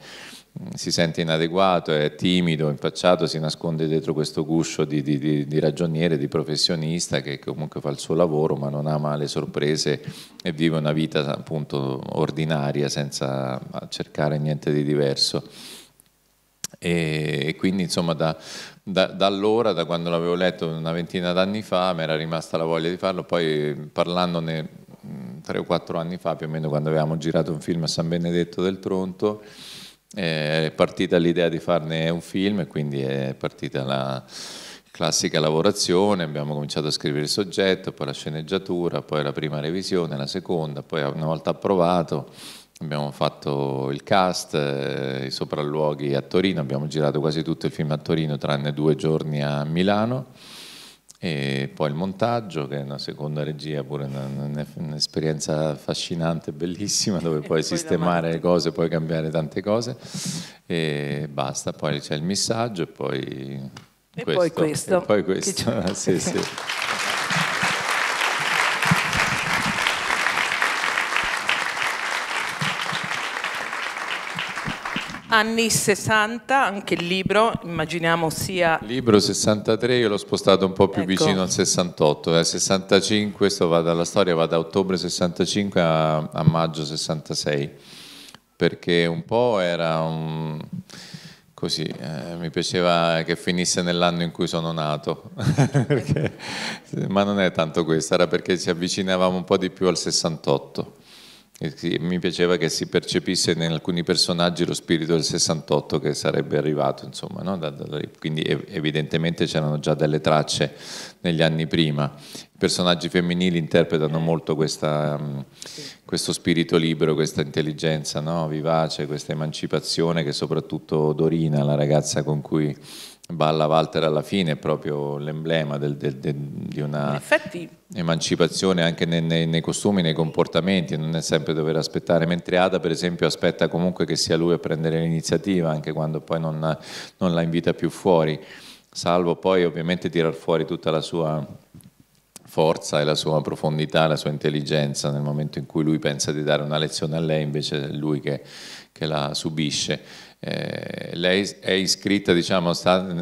si sente inadeguato, è timido, impacciato, si nasconde dietro questo guscio di, di, di, di, ragioniere, di professionista che comunque fa il suo lavoro ma non ama le sorprese e vive una vita appunto ordinaria senza cercare niente di diverso. E, e quindi insomma da, da, da, allora, da quando l'avevo letto una ventina d'anni fa, mi era rimasta la voglia di farlo, poi parlandone tre o quattro anni fa più o meno quando avevamo girato un film a San Benedetto del Tronto, è partita l'idea di farne un film e quindi è partita la classica lavorazione, abbiamo cominciato a scrivere il soggetto, poi la sceneggiatura, poi la prima revisione, la seconda, poi una volta approvato abbiamo fatto il cast, eh, i sopralluoghi a Torino, abbiamo girato quasi tutto il film a Torino tranne due giorni a Milano. E poi il montaggio, che è una seconda regia, pure un'esperienza affascinante, bellissima, dove puoi sistemare le cose, puoi cambiare tante cose e basta. Poi c'è il missaggio e poi, e questo, poi questo. E poi questo. sì, sì. Anni 60, anche il libro, immaginiamo sia... Libro 63, io l'ho spostato un po' più ecco. vicino al 68, eh, 65, questo va dalla storia, va da ottobre 65 a, a maggio 66, perché un po' era un... Così, eh, mi piaceva che finisse nell'anno in cui sono nato, perché, ma non è tanto questo, era perché ci avvicinavamo un po' di più al 68. Eh mi piaceva che si percepisse in alcuni personaggi lo spirito del 68 che sarebbe arrivato, insomma, no? da, da, quindi evidentemente c'erano già delle tracce negli anni prima. I personaggi femminili interpretano eh. molto questa, mm, questo spirito libero, questa intelligenza no? vivace, questa emancipazione che soprattutto Dorina, la ragazza con cui Balla Walter alla fine è proprio l'emblema del, del, del, di una Effetti. emancipazione anche nei, nei, nei, costumi, nei comportamenti, non è sempre dover aspettare, mentre Ada per esempio aspetta comunque che sia lui a prendere l'iniziativa anche quando poi non, non la invita più fuori, salvo poi ovviamente tirar fuori tutta la sua forza e la sua profondità, la sua intelligenza nel momento in cui lui pensa di dare una lezione a lei invece è lui che, che la subisce eh, lei è iscritta diciamo,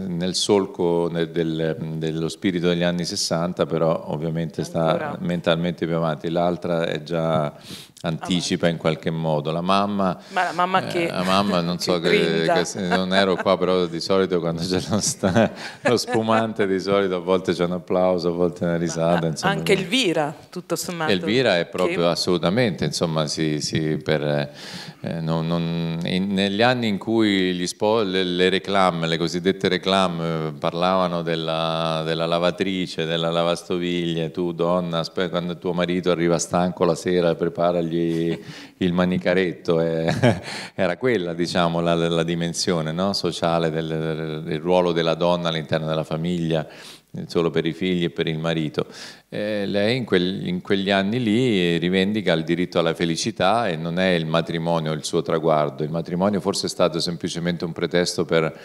nel solco del, del, dello spirito degli anni 60, però ovviamente Ancora. sta mentalmente più avanti, l'altra è già anticipa in qualche modo. La mamma, Ma la mamma eh, che. Eh, la mamma, non so che, che, che, non ero qua, però di solito quando c'è lo, sta, lo spumante, di solito a volte c'è un applauso, a volte una risata. Insomma. Anche Elvira, tutto sommato. Elvira è proprio assolutamente, insomma, sì, sì, per, eh, eh, non, non, in, negli anni in cui spo, le, le, reclame, le cosiddette reclame, eh, parlavano della, della lavatrice, della lavastoviglie, tu donna, quando tuo marito arriva stanco la sera, prepara gli togli il manicaretto, era quella diciamo, la, la dimensione no? sociale del, del ruolo della donna all'interno della famiglia, solo per i figli e per il marito. Eh, lei in, quel, in, quegli anni lì rivendica il diritto alla felicità e non è il matrimonio il suo traguardo, il matrimonio forse è stato semplicemente un pretesto per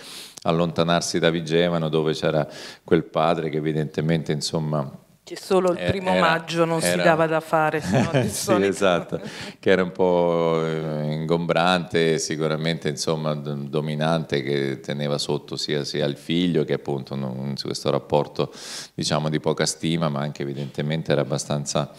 allontanarsi da Vigevano dove c'era quel padre che evidentemente insomma che solo il eh, primo era, maggio non era, si dava da fare. sì, solito. esatto, che era un po' eh, ingombrante, sicuramente insomma dominante, che teneva sotto sia, sia il figlio che appunto non, questo rapporto diciamo di poca stima, ma anche evidentemente era abbastanza...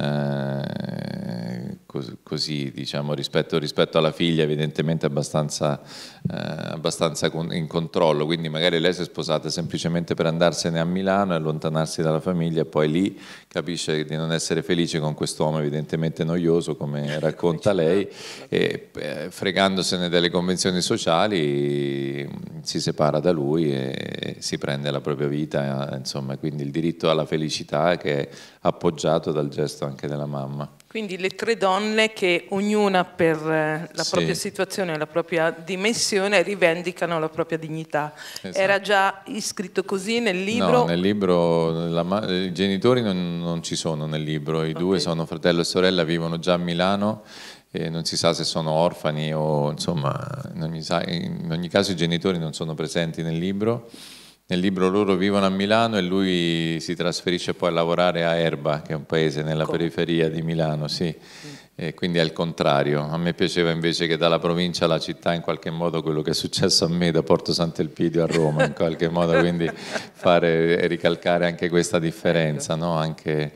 Eh, così diciamo, rispetto, rispetto, alla figlia evidentemente abbastanza, eh, abbastanza in controllo, quindi magari lei si è sposata semplicemente per andarsene a Milano e allontanarsi dalla famiglia, e poi lì capisce di non essere felice con quest'uomo evidentemente noioso come racconta lei e eh, fregandosene delle convenzioni sociali mm, si separa da lui e si prende la propria vita, eh, insomma, quindi il diritto alla felicità che è appoggiato dal gesto anche della mamma. Quindi le tre donne che ognuna per eh, la sì. propria situazione, la propria dimensione, rivendicano la propria dignità. Esatto. Era già iscritto così nel libro? No, nel libro la, i genitori non, non, ci sono nel libro, i okay. due sono fratello e sorella, vivono già a Milano e non si sa se sono orfani o insomma, in ogni, in ogni caso i genitori non sono presenti nel libro. Nel libro loro vivono a Milano e lui si trasferisce poi a lavorare a Erba, che è un paese nella Come? periferia di Milano, sì. Mm. E quindi è il contrario. A me piaceva invece che dalla provincia alla città, in qualche modo, quello che è successo a me da Porto Sant'Elpidio a Roma, in qualche modo, quindi fare e ricalcare anche questa differenza, ecco. no? Anche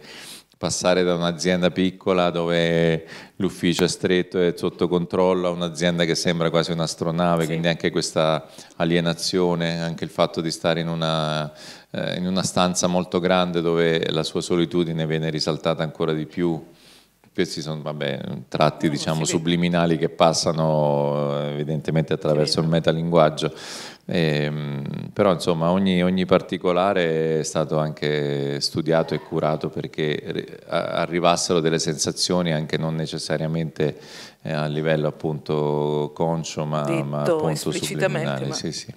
passare da un'azienda piccola dove l'ufficio è stretto e sotto controllo a un'azienda che sembra quasi un'astronave, sì. quindi anche questa alienazione, anche il fatto di stare in una, eh, in una, stanza molto grande dove la sua solitudine viene risaltata ancora di più. Questi sono vabbè, tratti no, diciamo, subliminali che passano eh, evidentemente attraverso il metalinguaggio. E, ehm, però insomma ogni, ogni, particolare è stato anche studiato e curato perché arrivassero delle sensazioni anche non necessariamente eh, a livello appunto conscio ma, Detto ma appunto subliminale. Ma... Sì, sì.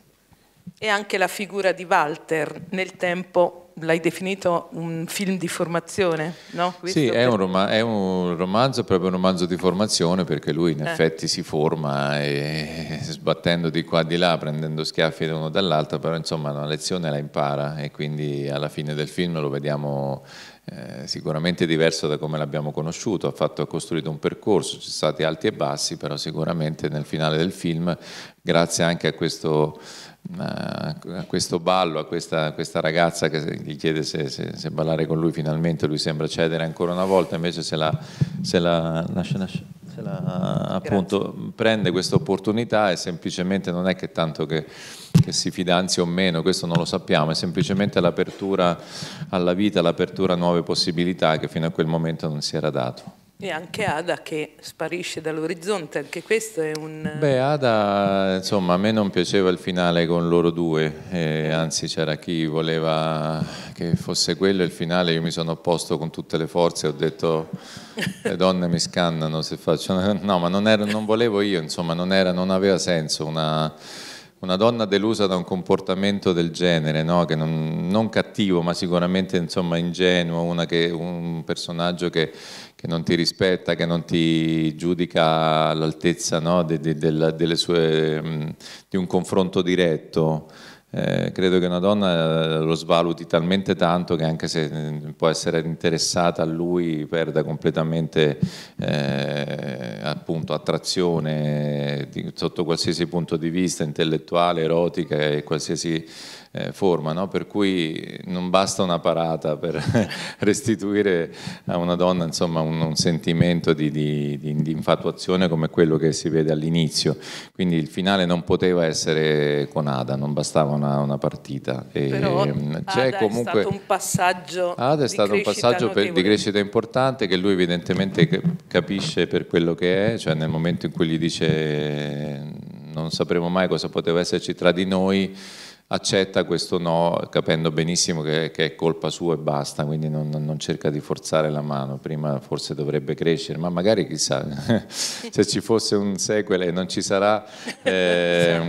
E anche la figura di Walter nel tempo l'hai definito un film di formazione, no? Questo sì, è un, romanzo, è un, romanzo, proprio un romanzo di formazione perché lui in eh. effetti si forma e, sbattendo di qua e di là, prendendo schiaffi da uno dall'altro, però insomma la lezione la impara e quindi alla fine del film lo vediamo eh, sicuramente diverso da come l'abbiamo conosciuto, ha, fatto, ha costruito un percorso, ci sono stati alti e bassi, però sicuramente nel finale del film, grazie anche a questo a questo ballo, a questa, a questa, ragazza che gli chiede se, se, se, ballare con lui finalmente, lui sembra cedere ancora una volta, invece se la, se la, nasce, nasce, la appunto, prende questa opportunità e semplicemente non è che tanto che, che, si fidanzi o meno, questo non lo sappiamo, è semplicemente l'apertura alla vita, l'apertura a nuove possibilità che fino a quel momento non si era dato. E anche Ada che sparisce dall'orizzonte, anche questo è un... Beh, Ada, insomma, a me non piaceva il finale con loro due, eh, anzi c'era chi voleva che fosse quello il finale, io mi sono opposto con tutte le forze, ho detto le donne mi scannano se faccio... No, ma non, era, non volevo io, insomma, non, era, non aveva senso una una donna delusa da un comportamento del genere, no? che non, non, cattivo, ma sicuramente insomma, ingenuo, che, un personaggio che che non ti rispetta, che non ti giudica all'altezza no, di, di, mm, di un confronto diretto. Eh, credo che una donna eh, lo svaluti talmente tanto che anche se mm, può essere interessata a lui perda completamente eh, appunto, attrazione di, sotto qualsiasi punto di vista intellettuale, erotica e qualsiasi eh, forma, no? per cui non basta una parata per restituire a una donna insomma, un, un, sentimento di, di, di, di, infatuazione come quello che si vede all'inizio, quindi il finale non poteva essere con Ada, non bastava una, una partita. E, Però ehm, c'è comunque... è stato un passaggio, Ada è stato un passaggio per, di crescita importante che lui evidentemente capisce per quello che è, cioè nel momento in cui gli dice non sapremo mai cosa poteva esserci tra di noi, accetta questo no, capendo benissimo che, che, è colpa sua e basta, quindi non, non, cerca di forzare la mano, prima forse dovrebbe crescere, ma magari chissà, se ci fosse un sequel e non ci sarà, eh,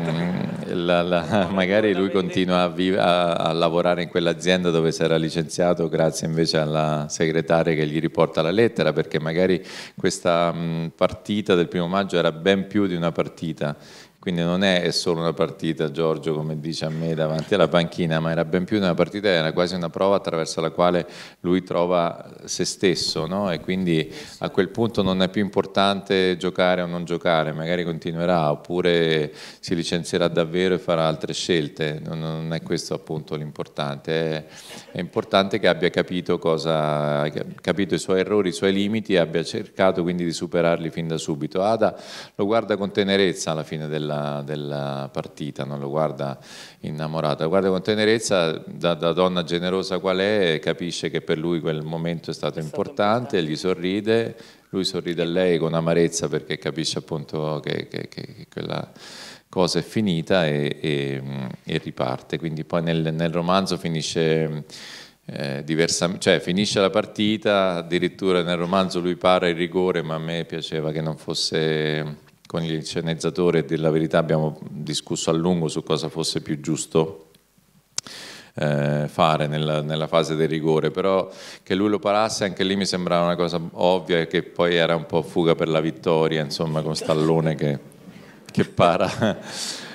esatto. la, la, magari lui continua a, vive, a, a, lavorare in quell'azienda dove sarà licenziato grazie invece alla segretaria che gli riporta la lettera, perché magari questa mh, partita del primo maggio era ben più di una partita quindi non è solo una partita, Giorgio, come dice a me davanti alla panchina, ma era ben più di una partita, era quasi una prova attraverso la quale lui trova se stesso, no? E quindi a quel punto non è più importante giocare o non giocare, magari continuerà, oppure si licenzierà davvero e farà altre scelte. Non, è questo appunto l'importante. È, importante che abbia capito, cosa, capito i suoi errori, i suoi limiti e abbia cercato quindi di superarli fin da subito. Ada lo guarda con tenerezza alla fine del della, della partita, non lo guarda innamorata, lo guarda con tenerezza, da, da, donna generosa qual è, capisce che per lui quel momento è stato, è importante, stato importante, gli sorride, lui sorride a lei con amarezza perché capisce appunto che, che, che, che quella cosa è finita e, e, e riparte. Quindi poi nel, nel romanzo finisce, eh, cioè finisce, la partita, addirittura nel romanzo lui para il rigore, ma a me piaceva che non fosse con il sceneggiatore della verità abbiamo discusso a lungo su cosa fosse più giusto eh, fare nella, nella, fase del rigore, però che lui lo parasse anche lì mi sembrava una cosa ovvia e che poi era un po' fuga per la vittoria, insomma, con Stallone che, che para.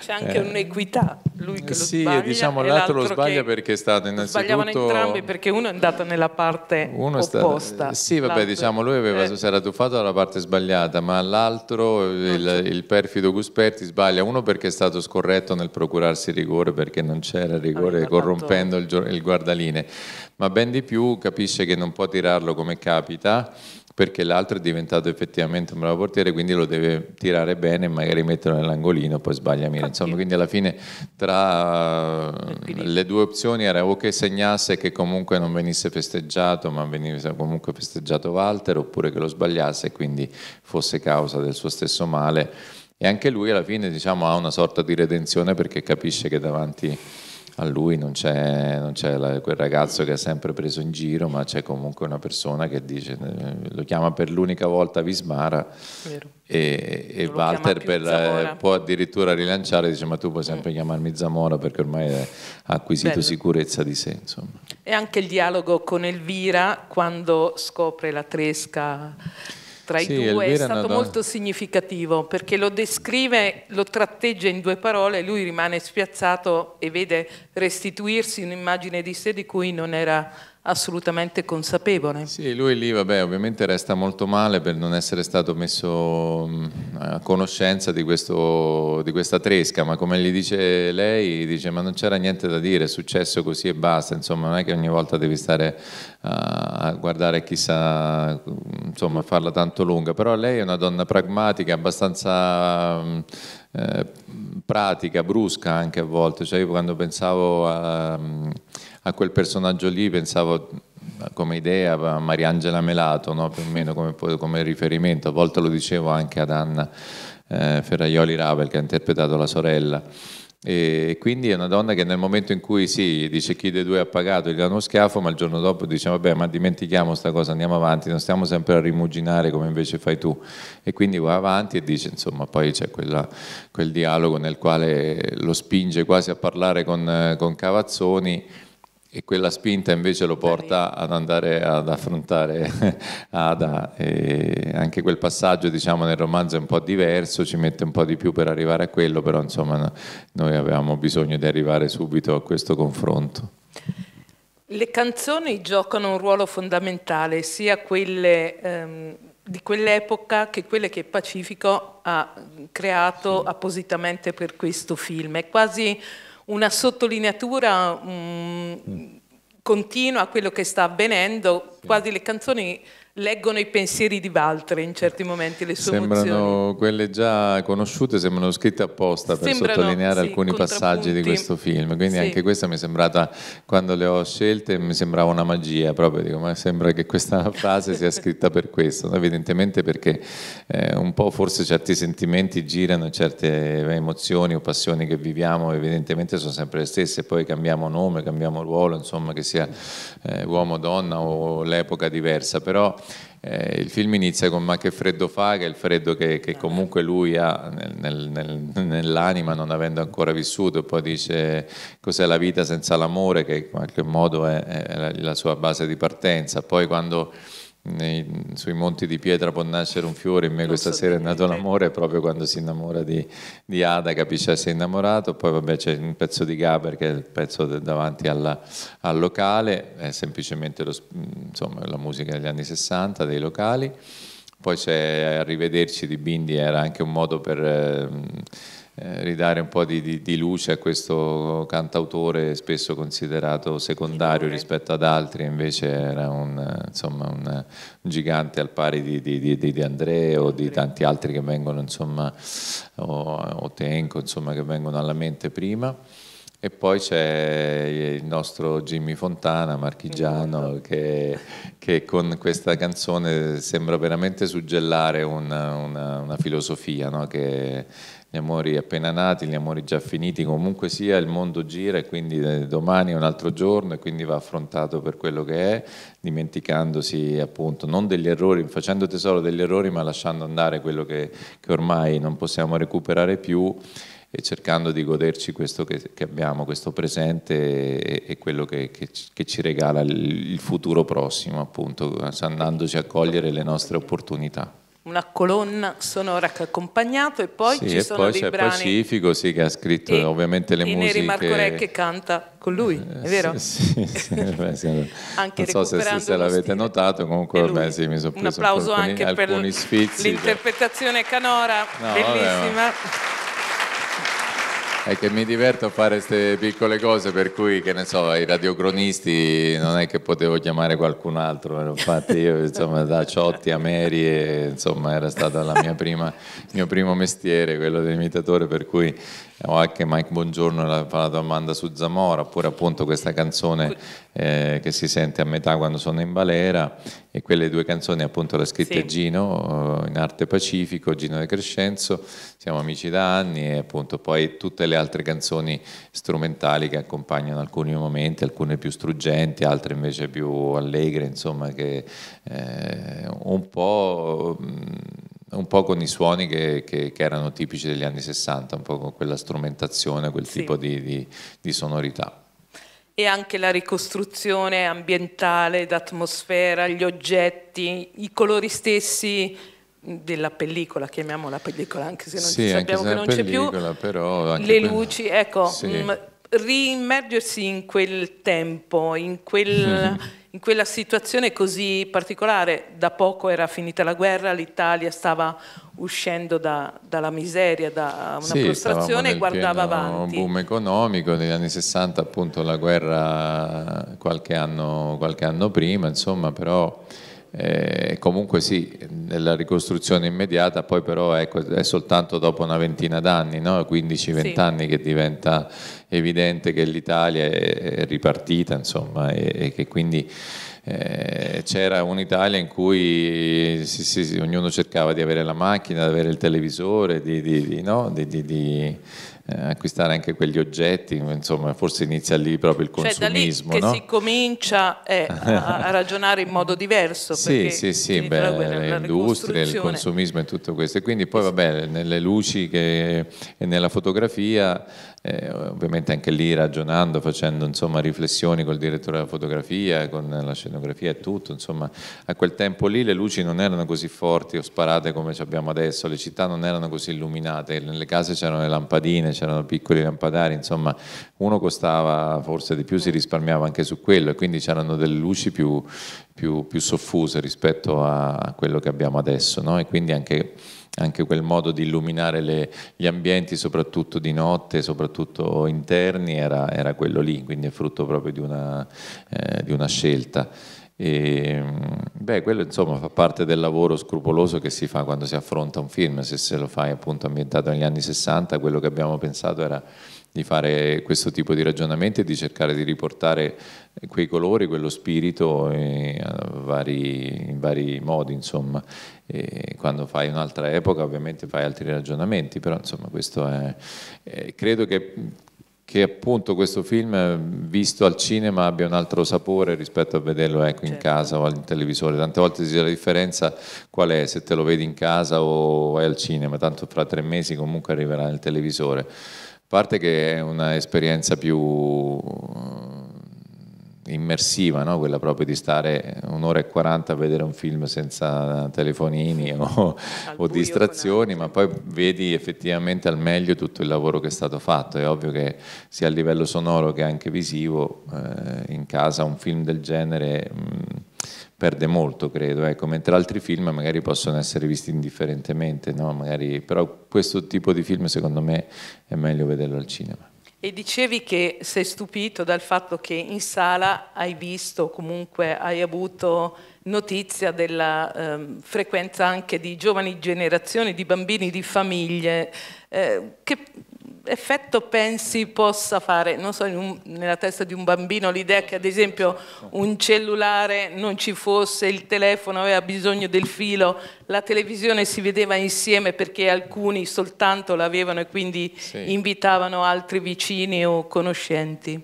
C'è anche eh, un'equità, lui che lo sì, sbaglia. Sì, diciamo l'altro lo sbaglia perché è stato innanzitutto... Sbagliavano entrambi perché uno è andato nella parte uno opposta. Sta... Eh, sì, vabbè, diciamo lui aveva, eh. si era tuffato dalla parte sbagliata, ma l'altro, il, il, perfido Gusperti, sbaglia uno perché è stato scorretto nel procurarsi rigore perché non c'era rigore allora, corrompendo il, il guardaline, ma ben di più capisce che non può tirarlo come capita perché l'altro è diventato effettivamente un bravo portiere, quindi lo deve tirare bene, magari metterlo nell'angolino, poi sbaglia Mira. Insomma, quindi alla fine tra le due opzioni era o che segnasse che comunque non venisse festeggiato, ma venisse comunque festeggiato Walter, oppure che lo sbagliasse e quindi fosse causa del suo stesso male. E anche lui alla fine diciamo, ha una sorta di redenzione perché capisce che davanti a lui non c'è, non c'è la, quel ragazzo che ha sempre preso in giro, ma c'è comunque una persona che dice, eh, lo chiama per l'unica volta Vismara Vero. e, e Walter per, eh, può addirittura rilanciare, dice ma tu puoi sempre mm. chiamarmi Zamora perché ormai ha acquisito Bello. sicurezza di sé. Insomma. E anche il dialogo con Elvira quando scopre la tresca tra i sì, due è stato molto significativo perché lo descrive, lo tratteggia in due parole e lui rimane spiazzato e vede restituirsi un'immagine di sé di cui non era assolutamente consapevole. Sì, lui lì vabbè, ovviamente resta molto male per non essere stato messo a conoscenza di, questo, di questa tresca, ma come gli dice lei, dice ma non c'era niente da dire, è successo così e basta, insomma non è che ogni volta devi stare a guardare chissà, insomma farla tanto lunga, però lei è una donna pragmatica, abbastanza... Eh, pratica, brusca anche a volte, cioè io quando pensavo a, a quel personaggio lì pensavo come idea a Mariangela Melato, no? più o meno come, come, riferimento, a volte lo dicevo anche ad Anna eh, Ferraioli Ravel che ha interpretato la sorella. E quindi è una donna che nel momento in cui sì, dice chi dei due ha pagato, gli dà uno schiaffo, ma il giorno dopo dice vabbè ma dimentichiamo questa cosa, andiamo avanti, non stiamo sempre a rimuginare come invece fai tu. E quindi va avanti e dice insomma poi c'è quella, quel dialogo nel quale lo spinge quasi a parlare con, eh, con Cavazzoni e quella spinta invece lo porta ad andare ad affrontare Ada e anche quel passaggio diciamo nel romanzo è un po' diverso ci mette un po' di più per arrivare a quello però insomma noi avevamo bisogno di arrivare subito a questo confronto le canzoni giocano un ruolo fondamentale sia quelle ehm, di quell'epoca che quelle che Pacifico ha creato appositamente per questo film è quasi una sottolineatura mh, mm, mm. continua a quello che sta avvenendo, quasi le canzoni leggono i pensieri di Valtri in certi momenti, le sue sembrano emozioni. Quelle già conosciute sembrano scritte apposta per sembrano, sottolineare sì, alcuni passaggi di questo film, quindi sì. anche questa mi è sembrata, quando le ho scelte, mi sembrava una magia proprio, dico, ma sembra che questa frase sia scritta per questo, evidentemente perché eh, un po' forse certi sentimenti girano, certe eh, emozioni o passioni che viviamo evidentemente sono sempre le stesse, poi cambiamo nome, cambiamo ruolo, insomma che sia eh, uomo, donna o l'epoca diversa, però eh, il film inizia con Ma che freddo fa, che è il freddo che, che ah. comunque lui ha nel, nel, nell'anima non avendo ancora vissuto, e poi dice cos'è la vita senza l'amore, che in qualche modo è, è la, la sua base di partenza. Poi quando nei, sui monti di pietra può nascere un fiore, in me questa so sera è nato l'amore, proprio quando si innamora di, di Ada capisce è innamorato, poi vabbè c'è un pezzo di Gaber che è il pezzo davanti alla, al locale, è semplicemente lo, insomma, la musica degli anni 60 dei locali, poi c'è Arrivederci di Bindi, era anche un modo per... Eh, eh, ridare un po' di, di, di, luce a questo cantautore spesso considerato secondario rispetto ad altri, invece era un, insomma, un gigante al pari di, di, di, Andrea o di tanti altri che vengono, insomma, o, o Tenco, insomma, che vengono alla mente prima. E poi c'è il nostro Jimmy Fontana, marchigiano, esatto. che, che con questa canzone sembra veramente suggellare una, una, una filosofia, no? che gli amori appena nati, gli amori già finiti, comunque sia il mondo gira e quindi eh, domani è un altro giorno e quindi va affrontato per quello che è, dimenticandosi appunto non degli errori, facendo tesoro degli errori ma lasciando andare quello che, che ormai non possiamo recuperare più e cercando di goderci questo che, che abbiamo, questo presente e, e quello che, che, che, ci regala il, futuro prossimo, appunto, andandoci a cogliere le nostre opportunità una colonna sonora che ha accompagnato e poi sì, ci e sono poi dei c'è Pacifico sì, che ha scritto e, ovviamente le e musiche Neri Marco Re che canta con lui eh, è vero? sì, sì, sì. anche non so se, se l'avete notato comunque beh, sì, mi sono preso un applauso alcuni, anche per cioè. l'interpretazione canora no, bellissima vabbè, è che mi diverto a fare queste piccole cose, per cui, che ne so, ai radiocronisti non è che potevo chiamare qualcun altro, infatti io, insomma, da Ciotti a Meri, e, insomma, era stato il mio primo mestiere, quello dell'imitatore, per cui eh, o anche Mike Buongiorno fa la domanda su Zamora, oppure appunto questa canzone eh, che si sente a metà quando sono in balera e quelle due canzoni appunto le scritte sì. Gino eh, in arte pacifico, Gino De Crescenzo, siamo amici da anni e appunto poi tutte le altre canzoni strumentali che accompagnano alcuni momenti, alcune più struggenti, altre invece più allegre, insomma che eh, un po' mm, un po' con i suoni che, che, che, erano tipici degli anni 60, un po' con quella strumentazione, quel sì. tipo di, di, di sonorità e anche la ricostruzione ambientale, d'atmosfera, gli oggetti, i colori stessi della pellicola, chiamiamola pellicola anche se non sì, sappiamo che non c'è più, però anche le luci, ecco, sì. mh, mm, rimergersi in quel tempo, in, quel, in, quella situazione così particolare. Da poco era finita la guerra, l'Italia stava uscendo da, dalla miseria, da una sì, prostrazione e guardava avanti. Un boom economico negli anni 60, appunto la guerra qualche anno, qualche anno prima, insomma, però eh, comunque sì, nella ricostruzione immediata, poi però ecco, è soltanto dopo una ventina d'anni, no? 15-20 sì. anni che diventa evidente che l'Italia è, ripartita, insomma, e, e che quindi eh, c'era un'Italia in cui sì, sì, ognuno cercava di avere la macchina, di avere il televisore, di, di, di, no? di eh, acquistare anche quegli oggetti, insomma forse inizia lì proprio il consumismo. Cioè da lì che no? si comincia eh, a, ragionare in modo diverso. sì, sì, sì, beh, l'industria, il consumismo e tutto questo. E quindi poi vabbè, nelle luci che, e nella fotografia eh, ovviamente anche lì ragionando, facendo insomma, riflessioni col direttore della fotografia, con la scenografia e tutto, insomma a quel tempo lì le luci non erano così forti o sparate come abbiamo adesso, le città non erano così illuminate, nelle case c'erano le lampadine, c'erano piccoli lampadari, insomma uno costava forse di più, si risparmiava anche su quello e quindi c'erano delle luci più, più, più soffuse rispetto a quello che abbiamo adesso no? e quindi anche anche quel modo di illuminare le, gli ambienti, soprattutto di notte, soprattutto interni, era, era quello lì, quindi è frutto proprio di una, eh, di una scelta. E, beh, quello insomma fa parte del lavoro scrupoloso che si fa quando si affronta un film, se, se lo fai appunto ambientato negli anni 60, quello che abbiamo pensato era di fare questo tipo di ragionamenti e di cercare di riportare quei colori, quello spirito eh, vari, in vari modi, insomma. E quando fai un'altra epoca ovviamente fai altri ragionamenti, però insomma questo è... Eh, credo che, che, appunto questo film visto al cinema abbia un altro sapore rispetto a vederlo ecco, in certo. casa o al televisore. Tante volte si dice la differenza qual è se te lo vedi in casa o è al cinema, tanto fra tre mesi comunque arriverà nel televisore. A parte che è un'esperienza più immersiva, no? quella proprio di stare un'ora e quaranta a vedere un film senza telefonini o, o distrazioni, ma poi vedi effettivamente al meglio tutto il lavoro che è stato fatto. È ovvio che sia a livello sonoro che anche visivo, eh, in casa un film del genere... Mh, perde molto, credo, ecco, mentre altri film magari possono essere visti indifferentemente, no? magari, però questo tipo di film secondo me è meglio vederlo al cinema. E dicevi che sei stupito dal fatto che in sala hai visto, comunque hai avuto notizia della eh, frequenza anche di giovani generazioni, di bambini, di famiglie. Eh, che effetto pensi possa fare, non so, un, nella testa di un bambino l'idea che ad esempio un cellulare non ci fosse, il telefono aveva bisogno del filo, la televisione si vedeva insieme perché alcuni soltanto l'avevano e quindi sì. invitavano altri vicini o conoscenti.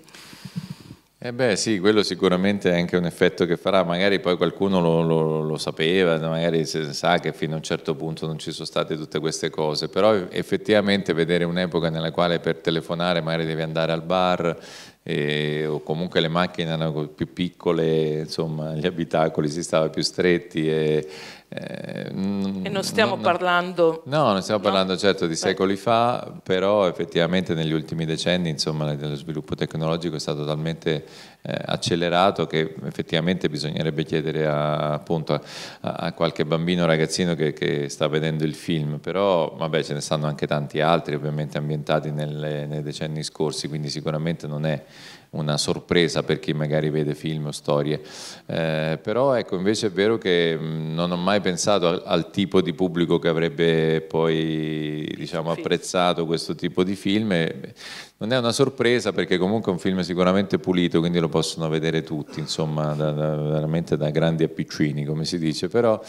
Eh beh sì, quello sicuramente è anche un effetto che farà, magari poi qualcuno lo, lo, lo sapeva, magari si sa che fino a un certo punto non ci sono state tutte queste cose, però effettivamente vedere un'epoca nella quale per telefonare magari devi andare al bar, e, o comunque le macchine erano più piccole, insomma gli abitacoli si stavano più stretti e, eh, e non mm, stiamo no, parlando... No, non stiamo parlando no? certo di eh. secoli fa, però effettivamente negli ultimi decenni insomma, lo sviluppo tecnologico è stato talmente eh, accelerato che effettivamente bisognerebbe chiedere a, appunto, a, a qualche bambino o ragazzino che, che, sta vedendo il film, però vabbè, ce ne stanno anche tanti altri ovviamente ambientati nelle, nei decenni scorsi, quindi sicuramente non è una sorpresa per chi magari vede film o storie. Eh, però ecco, invece è vero che non ho mai pensato al, al tipo di pubblico che avrebbe poi diciamo, apprezzato questo tipo di film. E, non è una sorpresa perché comunque è un film sicuramente pulito, quindi lo possono vedere tutti, insomma, da, da, veramente da grandi a piccini, come si dice, però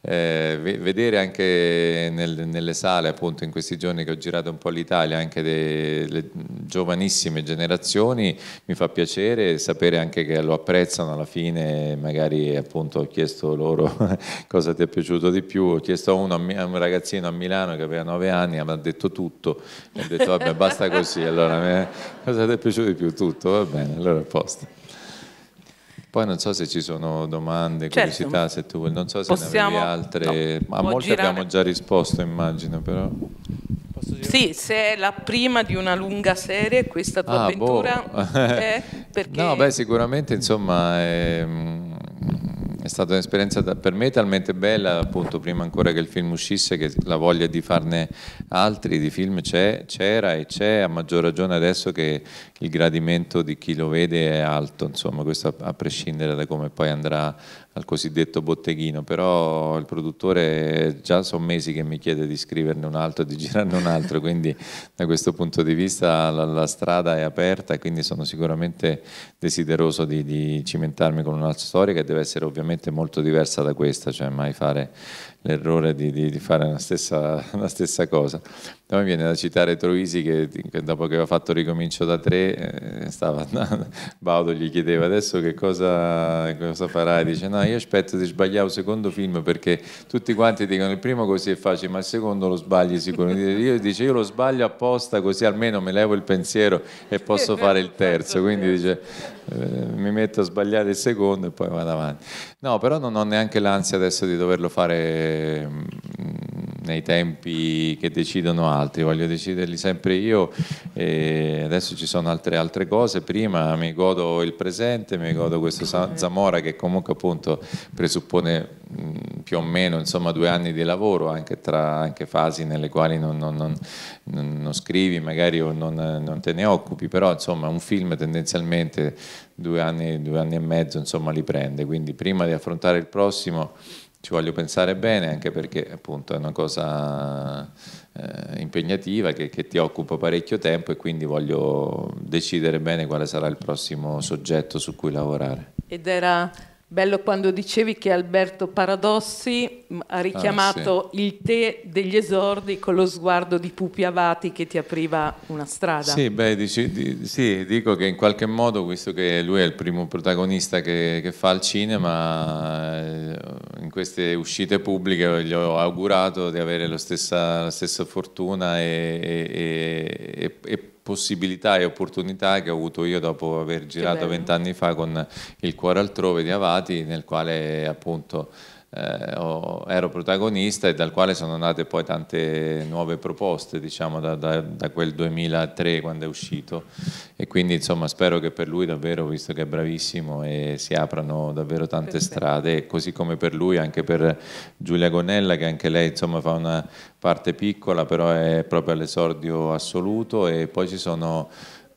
eh, vedere anche nel, nelle sale, appunto in questi giorni che ho girato un po' l'Italia, anche delle giovanissime generazioni, mi fa piacere sapere anche che lo apprezzano alla fine, magari appunto ho chiesto loro cosa ti è piaciuto di più, ho chiesto a, uno, a un ragazzino a Milano che aveva 9 anni, mi ha detto tutto, mi ha detto vabbè basta così, allora eh? cosa ti è piaciuto di più? Tutto, va bene, allora a posto. Poi non so se ci sono domande, certo. curiosità, se tu vuoi, non so se Possiamo... ne avevi altre, no. a molte girare. abbiamo già risposto immagino però. Sì, se è la prima di una lunga serie, questa tua ah, avventura boh. è perché... No, beh, sicuramente, insomma, è, mm, è stata un'esperienza per me talmente bella, appunto prima ancora che il film uscisse, che la voglia di farne altri di film c'era e c'è, a maggior ragione adesso che il gradimento di chi lo vede è alto, insomma questo a, a prescindere da come poi andrà al cosiddetto botteghino, però il produttore già sono mesi che mi chiede di scriverne un altro, di girarne un altro, quindi da questo punto di vista la, la strada è aperta e quindi sono sicuramente desideroso di, di cimentarmi con un'altra storia che deve essere ovviamente molto diversa da questa, cioè mai fare l'errore di, di, di, fare la stessa, stessa cosa. Poi mi viene da citare Troisi che dopo che aveva fatto ricomincio da tre, eh, stava, Baudo gli chiedeva adesso che cosa, cosa farai, dice no io aspetto di sbagliare un secondo film perché tutti quanti dicono il primo così è facile ma il secondo lo sbagli sicuramente, io dice io lo sbaglio apposta così almeno mi levo il pensiero e posso eh, fare il terzo, eh, quindi dice eh, mi metto a sbagliare il secondo e poi vado avanti. No, però non ho neanche l'ansia adesso di doverlo fare mm, nei tempi che decidono altri, voglio deciderli sempre io e adesso ci sono altre, altre cose, prima mi godo il presente, mi godo questo mm. Zamora che comunque appunto presuppone più o meno insomma, due anni di lavoro anche tra anche fasi nelle quali non, non, non, non scrivi magari o non, te ne occupi, però insomma un film tendenzialmente due anni, due anni e mezzo insomma, li prende, quindi prima di affrontare il prossimo ci voglio pensare bene anche perché appunto è una cosa eh, impegnativa che, che, ti occupa parecchio tempo e quindi voglio decidere bene quale sarà il prossimo soggetto su cui lavorare. Ed era Bello quando dicevi che Alberto Paradossi mm, ha ah, richiamato ah, sì. il te degli esordi con lo sguardo di Pupi Avati che ti apriva una strada. Sì, beh, dici, di, sì dico che in qualche modo, visto che lui è il primo protagonista che, che fa il cinema, eh, in queste uscite pubbliche gli ho augurato di avere stessa, la stessa fortuna e, e, e, e possibilità e opportunità che ho avuto io dopo aver girato vent'anni fa con Il cuore altrove di Avati, nel quale appunto eh, ero protagonista e dal quale sono nate poi tante nuove proposte, diciamo, da, da, da, quel 2003 quando è uscito. E quindi insomma spero che per lui davvero, visto che è bravissimo, e si aprano davvero tante Perfetto. strade, così come per lui anche per Giulia Gonella, che anche lei insomma fa una parte piccola, però è proprio all'esordio assoluto. E poi ci sono...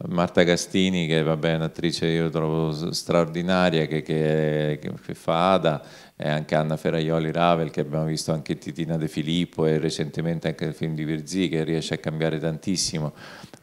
Marta Gastini, che vabbè, è un'attrice io trovo straordinaria, che, che, che fa Ada, eh, anche Anna Ferraioli Ravel, che abbiamo visto anche Titina De Filippo e recentemente anche il film di Virzì che riesce a cambiare tantissimo.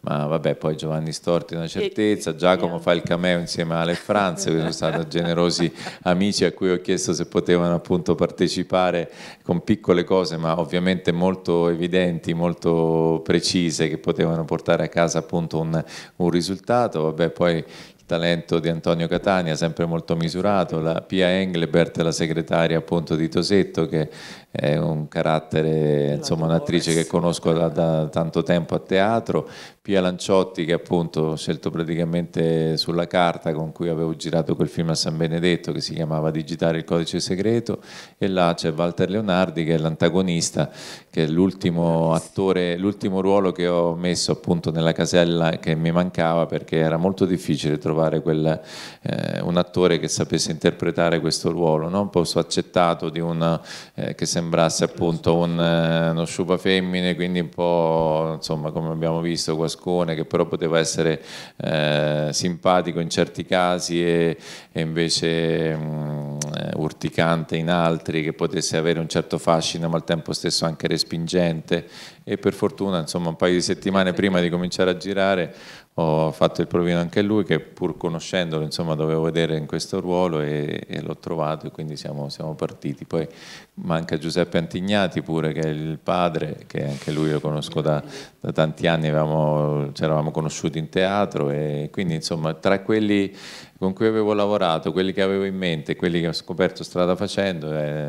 Ma vabbè, poi Giovanni Storti una certezza, Giacomo fa il cameo insieme a Ale Franz, che sono stati generosi amici a cui ho chiesto se potevano appunto partecipare con piccole cose, ma ovviamente molto evidenti, molto precise, che potevano portare a casa appunto un, un risultato. Vabbè, poi talento di Antonio Catania, sempre molto misurato, la Pia Englebert, la segretaria appunto di Tosetto, che è un carattere, insomma un'attrice che conosco da, da, tanto tempo a teatro, Pia Lanciotti che appunto ho scelto praticamente sulla carta con cui avevo girato quel film a San Benedetto che si chiamava Digitare il codice segreto e là c'è Walter Leonardi che è l'antagonista, che è l'ultimo attore, l'ultimo ruolo che ho messo appunto nella casella che mi mancava perché era molto difficile trovare quel, eh, un attore che sapesse interpretare questo ruolo, no? un posto accettato di una, eh, sembrasse appunto un, eh, uno sciupa femmine, quindi un po' insomma come abbiamo visto Guascone che però poteva essere eh, simpatico in certi casi e, e invece mh, mm, eh, urticante in altri, che potesse avere un certo fascino ma al tempo stesso anche respingente e per fortuna insomma un paio di settimane prima di cominciare a girare ho fatto il provino anche a lui che pur conoscendolo insomma, dovevo vedere in questo ruolo e, e l'ho trovato e quindi siamo, siamo, partiti. Poi manca Giuseppe Antignati pure che è il padre, che anche lui lo conosco da, da tanti anni, avevamo, ci eravamo conosciuti in teatro e quindi insomma tra quelli con cui avevo lavorato, quelli che avevo in mente, quelli che ho scoperto strada facendo, eh,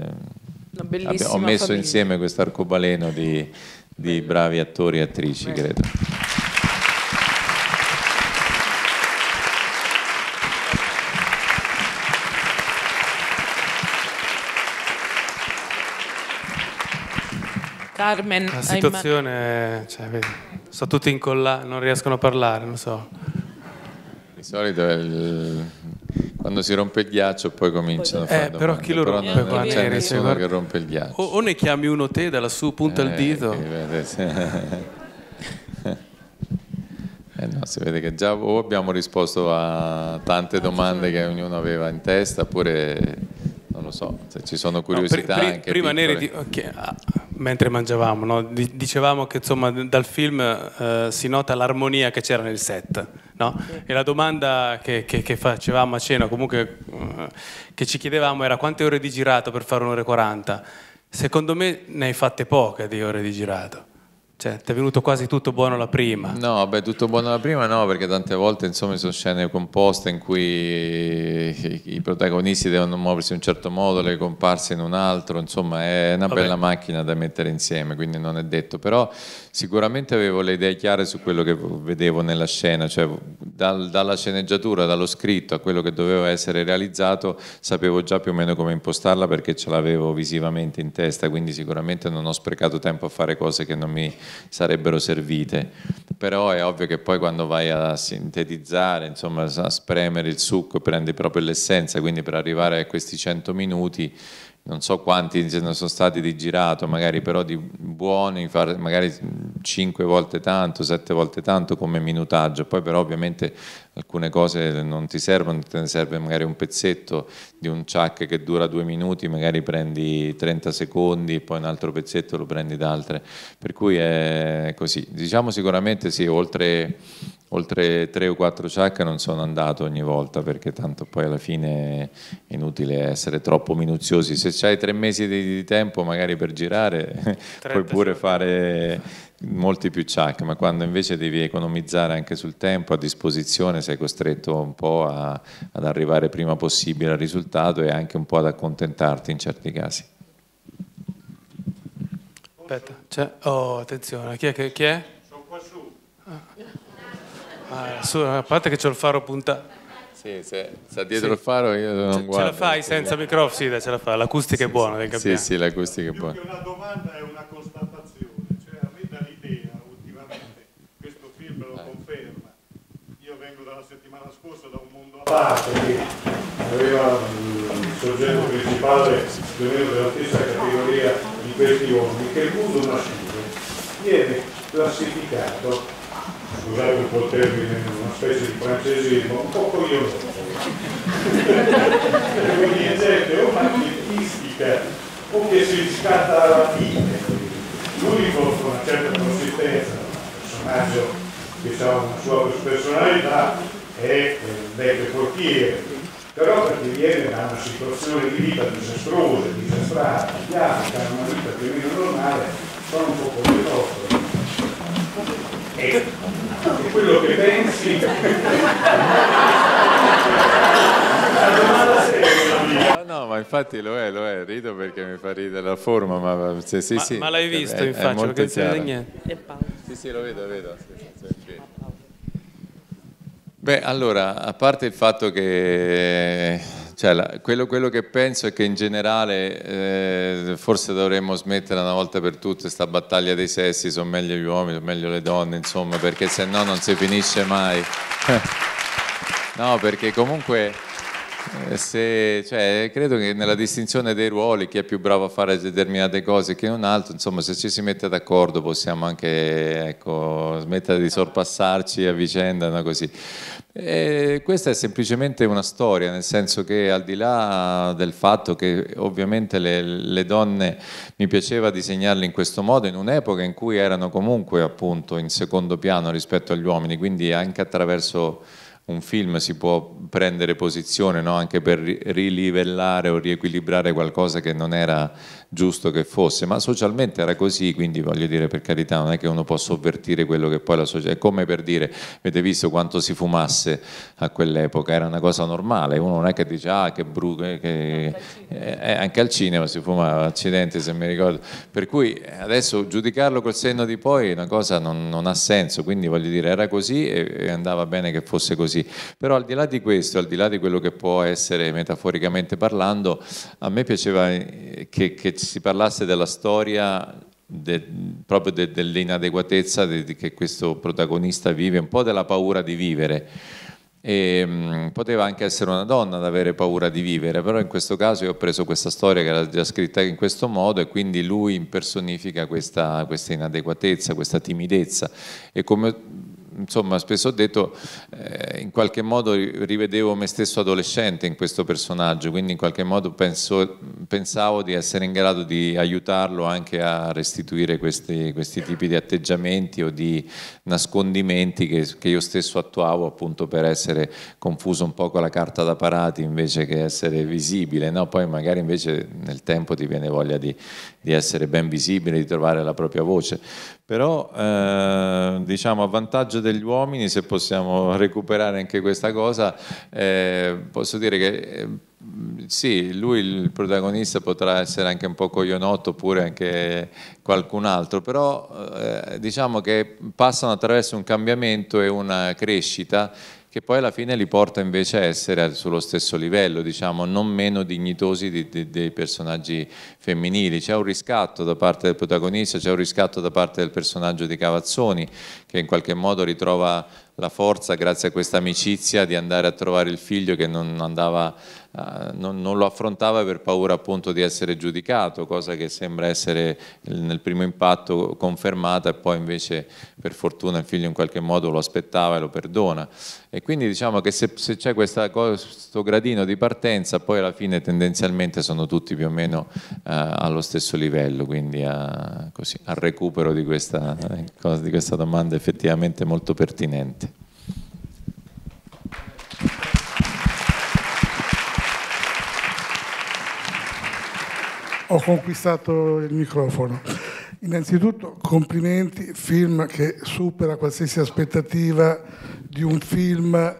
ho messo famiglia. insieme questo arcobaleno di, di bravi attori e attrici Beh. credo. Carmen, la situazione, cioè, vedi, sono tutti incollati, non riescono a parlare, non so. Di solito il... quando si rompe il ghiaccio poi cominciano poi... a eh, fare eh, Però chi lo rompe? non, non c'è nessuno guarda... che rompe il ghiaccio. O, o, ne chiami uno te da lassù, punta eh, il dito. Vede, sì. eh no, si vede che già o abbiamo risposto a tante ah, domande che ognuno aveva in testa oppure non lo so, se ci sono curiosità no, pr pr anche prima Neri di, okay, mentre mangiavamo, no? dicevamo che insomma, dal film eh, si nota l'armonia che c'era nel set. No? E la domanda che, che, che, facevamo a cena, comunque eh, che ci chiedevamo era quante ore di girato per fare un'ora e 40. Secondo me ne hai fatte poche di ore di girato. Cioè, ti è venuto quasi tutto buono la prima? No, beh, tutto buono la prima no, perché tante volte insomma sono scene composte in cui i protagonisti devono muoversi in un certo modo, le comparse in un altro, insomma è una Vabbè. bella macchina da mettere insieme, quindi non è detto, però sicuramente avevo le idee chiare su quello che vedevo nella scena, cioè dal, dalla sceneggiatura, dallo scritto a quello che doveva essere realizzato, sapevo già più o meno come impostarla perché ce l'avevo visivamente in testa, quindi sicuramente non ho sprecato tempo a fare cose che non mi sarebbero servite. Però è ovvio che poi quando vai a sintetizzare, insomma, a spremere il succo, prendi proprio l'essenza, quindi per arrivare a questi 100 minuti non so quanti ne sono stati di girato, magari però di buoni, magari 5 volte tanto, 7 volte tanto come minutaggio, poi però ovviamente alcune cose non ti servono, te ne serve magari un pezzetto di un chuck che dura due minuti, magari prendi 30 secondi, poi un altro pezzetto lo prendi da altre, per cui è così. Diciamo sicuramente sì, oltre, oltre 3 o quattro chuck non sono andato ogni volta perché tanto poi alla fine è inutile essere troppo minuziosi, se hai tre mesi di, di tempo magari per girare puoi pure fare molti più ciak, ma quando invece devi economizzare anche sul tempo a disposizione sei costretto un po' a, ad arrivare prima possibile al risultato e anche un po' ad accontentarti in certi casi. Aspetta, oh, attenzione, chi è? Che, chi è? Sono qua su. Ah, ah su, a parte che c'ho il faro puntato. Sì, se sta dietro sì. il faro io non ce, guardo. Ce la fai senza microfono? Sì, dai, ce la fa. L'acustica sì, è buona, sì, Sì, sì, l'acustica è buona. Più che una domanda è una cosa parte che aveva mm, il soggetto principale più della stessa categoria di questi uomini, che è il mondo maschile viene classificato, scusate un po' il termine, una specie di francesismo, un po' coglione. Quindi gente o macchiettistica o che si riscatta alla fine, l'unico con una certa consistenza, un personaggio che diciamo, ha una sua personalità e eh, deve portiere, però perché viene da una situazione di vita disastrosa, disastrata, che bianca, una vita più o meno normale, sono un po' come troppo. E, e quello che pensi... la domanda seria no, ma infatti lo è, lo è, rido perché mi fa ridere la forma, ma sì, sì, ma, sì. Ma l'hai visto, è, infatti, è perché non si vede niente. Sì, sì, lo vedo, vedo. Sì, sì, sì. Beh, allora, a parte il fatto che cioè, la, quello, quello, che penso è che in generale eh, forse dovremmo smettere una volta per tutte questa battaglia dei sessi, sono meglio gli uomini, sono meglio le donne, insomma, perché se no non si finisce mai. Eh. No, perché comunque eh, se, cioè, credo che nella distinzione dei ruoli, chi è più bravo a fare determinate cose che un altro, insomma, se ci si mette d'accordo possiamo anche ecco, smettere di sorpassarci a vicenda. No? Così. E eh, questa è semplicemente una storia, nel senso che al di là del fatto che ovviamente le, le donne mi piaceva disegnarle in questo modo, in un'epoca in cui erano comunque appunto in secondo piano rispetto agli uomini, quindi anche attraverso un film si può prendere posizione no? anche per rilivellare o riequilibrare qualcosa che non era giusto che fosse, ma socialmente era così, quindi voglio dire per carità non è che uno può sovvertire quello che poi la società, è come per dire, avete visto quanto si fumasse a quell'epoca, era una cosa normale, uno non è che dice ah che brutto, che... eh, anche al cinema si fumava, accidenti se mi ricordo, per cui eh, adesso giudicarlo col senno di poi è una cosa non, non, ha senso, quindi voglio dire era così e, e andava bene che fosse così, però al di là di questo, al di là di quello che può essere metaforicamente parlando, a me piaceva eh, che, che si parlasse della storia de, proprio de, dell'inadeguatezza de, che questo protagonista vive, un po' della paura di vivere. E, mh, mm, poteva anche essere una donna ad avere paura di vivere, però in questo caso io ho preso questa storia che era già scritta in questo modo e quindi lui impersonifica questa, questa inadeguatezza, questa timidezza e come insomma spesso ho detto eh, in qualche modo rivedevo me stesso adolescente in questo personaggio, quindi in qualche modo penso, pensavo di essere in grado di aiutarlo anche a restituire questi, questi tipi di atteggiamenti o di nascondimenti che, che, io stesso attuavo appunto per essere confuso un po' con la carta da parati invece che essere visibile, no? poi magari invece nel tempo ti viene voglia di di essere ben visibile, di trovare la propria voce. Però eh, diciamo a vantaggio degli uomini, se possiamo recuperare anche questa cosa, eh, posso dire che eh, sì, lui il protagonista potrà essere anche un po' coglionotto oppure anche qualcun altro, però eh, diciamo che passano attraverso un cambiamento e una crescita che poi alla fine li porta invece a essere sullo stesso livello, diciamo, non meno dignitosi di, di, dei personaggi femminili. C'è un riscatto da parte del protagonista, c'è un riscatto da parte del personaggio di Cavazzoni, che in qualche modo ritrova la forza, grazie a questa amicizia, di andare a trovare il figlio che non andava Ah, non, non, lo affrontava per paura appunto di essere giudicato, cosa che sembra essere nel primo impatto confermata e poi invece per fortuna il figlio in qualche modo lo aspettava e lo perdona. E quindi diciamo che se, se c'è questa, questo gradino di partenza poi alla fine tendenzialmente sono tutti più o meno uh, allo stesso livello, quindi a, ah, così, al recupero di questa, eh, di questa domanda effettivamente molto pertinente. ho conquistato il microfono. Innanzitutto complimenti, film che supera qualsiasi aspettativa di un film eh,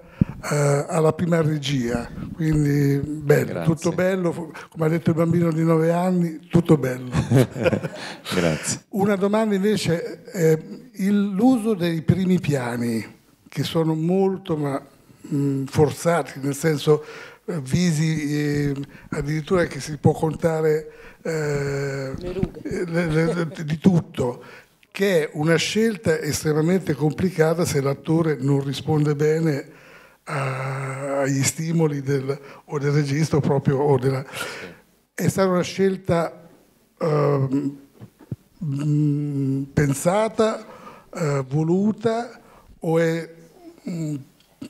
alla prima regia, quindi bello, tutto bello, come ha detto il bambino di 9 anni, tutto bello. Grazie. Una domanda invece, eh, l'uso dei primi piani, che sono molto ma, mh, mm, forzati, nel senso eh, visi eh, addirittura che si può contare eh, le, le, di tutto, che è una scelta estremamente complicata se l'attore non risponde bene a, agli stimoli del, o del registro proprio o della, è stata una scelta eh, pensata, eh, voluta o è un mm,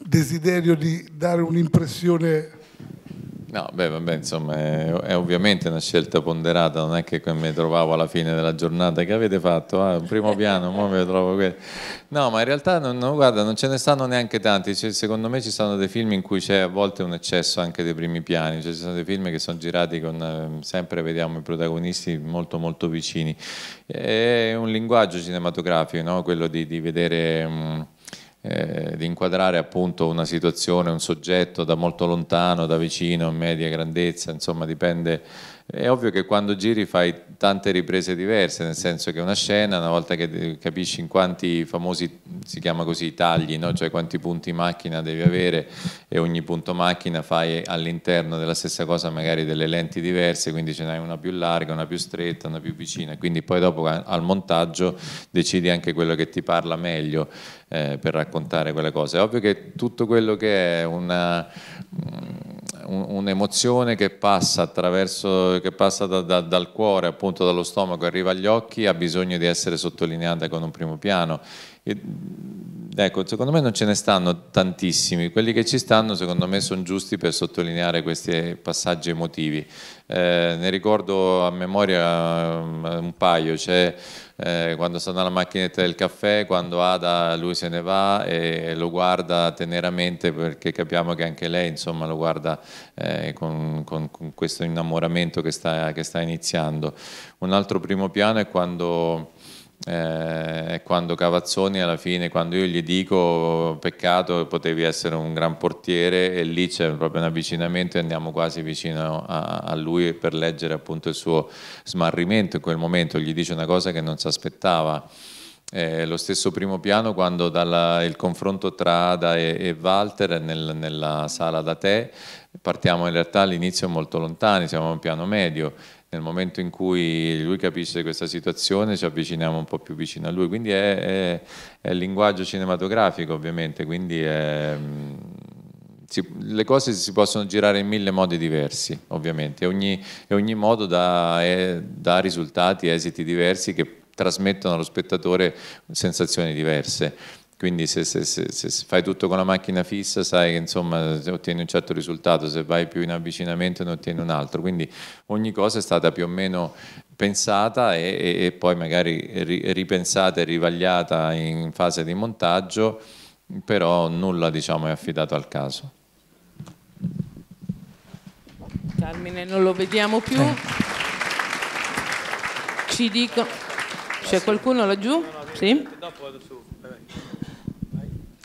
desiderio di dare un'impressione No, beh, vabbè, insomma, è, è, ovviamente una scelta ponderata, non è che mi trovavo alla fine della giornata che avete fatto, ah, primo piano, mo mi trovo qui. No, ma in realtà non, no, guarda, non ce ne stanno neanche tanti, cioè, secondo me ci sono dei film in cui c'è a volte un eccesso anche dei primi piani, cioè, ci sono dei film che sono girati con, ehm, sempre vediamo i protagonisti molto molto vicini. È un linguaggio cinematografico, no? quello di, di vedere... Mh, eh, di inquadrare appunto una situazione, un soggetto da molto lontano, da vicino, media grandezza, insomma dipende. È ovvio che quando giri fai tante riprese diverse, nel senso che una scena, una volta che capisci in quanti famosi, si chiama così, tagli, no? cioè quanti punti macchina devi avere e ogni punto macchina fai all'interno della stessa cosa magari delle lenti diverse, quindi ce n'hai una più larga, una più stretta, una più vicina, quindi poi dopo al montaggio decidi anche quello che ti parla meglio eh, per raccontare quelle cose. È ovvio che tutto quello che è una un'emozione che passa, attraverso, che passa da, da, dal cuore, appunto dallo stomaco, arriva agli occhi, ha bisogno di essere sottolineata con un primo piano. E Ecco, secondo me non ce ne stanno tantissimi, quelli che ci stanno secondo me sono giusti per sottolineare questi passaggi emotivi. Eh, ne ricordo a memoria mm, un paio, c'è cioè, eh, quando stanno alla macchinetta del caffè, quando Ada lui se ne va e lo guarda teneramente perché capiamo che anche lei insomma, lo guarda eh, con, con, con, questo innamoramento che sta, che sta iniziando. Un altro primo piano è quando eh, quando Cavazzoni alla fine, quando io gli dico peccato potevi essere un gran portiere e lì c'è proprio un avvicinamento e andiamo quasi vicino a, a, lui per leggere appunto il suo smarrimento in quel momento, gli dice una cosa che non si aspettava. Eh, lo stesso primo piano quando dalla, il confronto tra Ada e, e Walter nel, nella sala da te partiamo in realtà all'inizio molto lontani, siamo a un piano medio nel momento in cui lui capisce questa situazione ci avviciniamo un po' più vicino a lui, quindi è, è, è linguaggio cinematografico ovviamente, quindi è, mm, si, le cose si possono girare in mille modi diversi ovviamente e ogni, e ogni modo dà, dà risultati, esiti diversi che trasmettono allo spettatore sensazioni diverse quindi se, se, se, se, fai tutto con la macchina fissa sai che insomma ottieni un certo risultato, se vai più in avvicinamento ne ottieni un altro, quindi ogni cosa è stata più o meno pensata e, e, e poi magari ri, ripensata e rivagliata in fase di montaggio, però nulla diciamo, è affidato al caso. Carmine, non lo vediamo più. Eh. Ci dico, c'è qualcuno laggiù? Sì? Dopo vado su.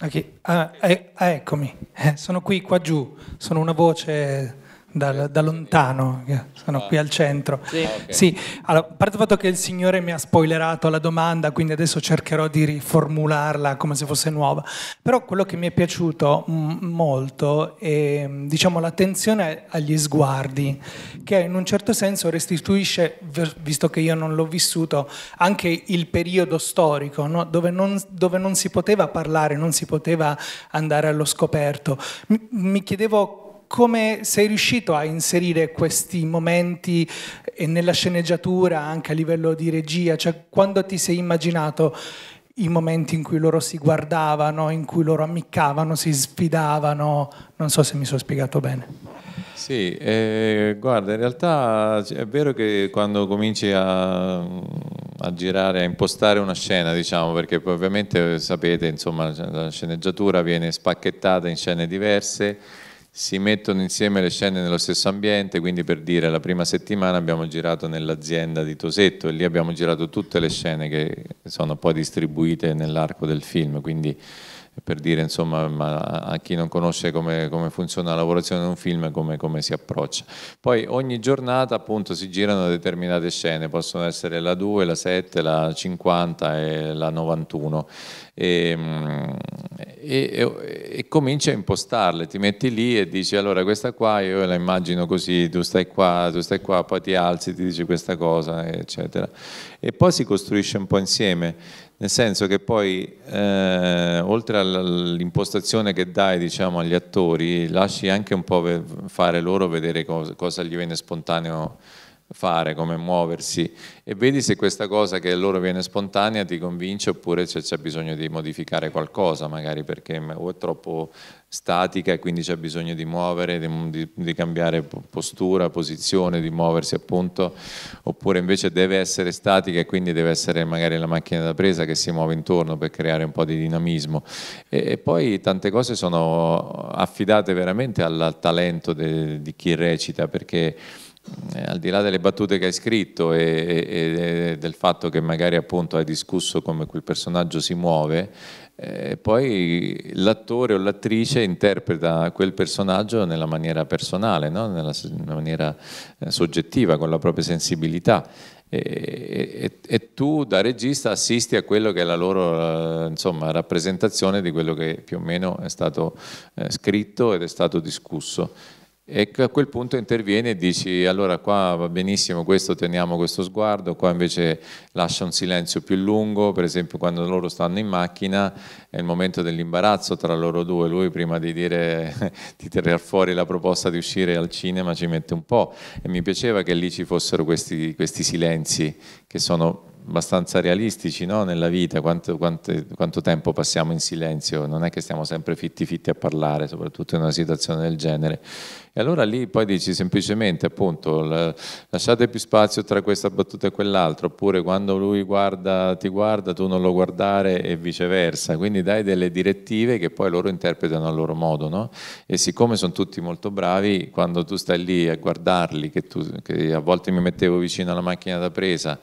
Okay. Ah, eh, ah, eccomi, eh, sono qui, qua giù, sono una voce da, da, lontano, sono qui al centro. Sì. Okay. sì. allora, a parte il fatto che il signore mi ha spoilerato la domanda, quindi adesso cercherò di riformularla come se fosse nuova, però quello che mi è piaciuto molto è diciamo, l'attenzione agli sguardi, che in un certo senso restituisce, visto che io non l'ho vissuto, anche il periodo storico, no? dove, non, dove non si poteva parlare, non si poteva andare allo scoperto. Mi, mi chiedevo come sei riuscito a inserire questi momenti eh, nella sceneggiatura, anche a livello di regia? Cioè, quando ti sei immaginato i momenti in cui loro si guardavano, in cui loro ammiccavano, si sfidavano? Non so se mi sono spiegato bene. Sì, eh, guarda, in realtà è vero che quando cominci a, a, girare, a impostare una scena, diciamo, perché ovviamente eh, sapete, insomma, la sceneggiatura viene spacchettata in scene diverse si mettono insieme le scene nello stesso ambiente, quindi per dire la prima settimana abbiamo girato nell'azienda di Tosetto e lì abbiamo girato tutte le scene che sono poi distribuite nell'arco del film, quindi per dire insomma, a chi non conosce come, come, funziona la lavorazione di un film e come, come, si approccia. Poi ogni giornata appunto si girano determinate scene, possono essere la 2, la 7, la 50 e la 91 e, e, e, e cominci a impostarle, ti metti lì e dici allora questa qua io la immagino così, tu stai qua, tu stai qua, poi ti alzi, ti dici questa cosa, eccetera. E poi si costruisce un po' insieme nel senso che poi eh, oltre all'impostazione che dai diciamo, agli attori, lasci anche un po' fare loro vedere cosa, cosa gli viene spontaneo fare, come muoversi e vedi se questa cosa che loro viene spontanea ti convince oppure se c'è bisogno di modificare qualcosa magari perché o è troppo statica e quindi c'è bisogno di muovere, di, di, di cambiare postura, posizione, di muoversi appunto oppure invece deve essere statica e quindi deve essere magari la macchina da presa che si muove intorno per creare un po' di dinamismo e, e poi tante cose sono affidate veramente al talento de, di chi recita perché eh, al di là delle battute che hai scritto e, e, e del fatto che magari appunto hai discusso come quel personaggio si muove, eh, poi l'attore o l'attrice interpreta quel personaggio nella maniera personale, no? nella, nella, maniera eh, soggettiva, con la propria sensibilità. E, e, tu da regista assisti a quello che è la loro eh, insomma, rappresentazione di quello che più o meno è stato eh, scritto ed è stato discusso. E a quel punto interviene e dici allora qua va benissimo questo, teniamo questo sguardo, qua invece lascia un silenzio più lungo, per esempio quando loro stanno in macchina è il momento dell'imbarazzo tra loro due, lui prima di dire di tirare fuori la proposta di uscire al cinema ci mette un po' e mi piaceva che lì ci fossero questi, questi silenzi che sono abbastanza realistici no? nella vita, quanto, quanto, quanto, tempo passiamo in silenzio, non è che stiamo sempre fitti fitti a parlare, soprattutto in una situazione del genere. E allora lì poi dici semplicemente, appunto, lasciate più spazio tra questa battuta e quell'altra, oppure quando lui guarda, ti guarda, tu non lo guardare e viceversa. Quindi dai delle direttive che poi loro interpretano a loro modo, no? E siccome sono tutti molto bravi, quando tu stai lì a guardarli, che, tu, che a volte mi mettevo vicino alla macchina da presa,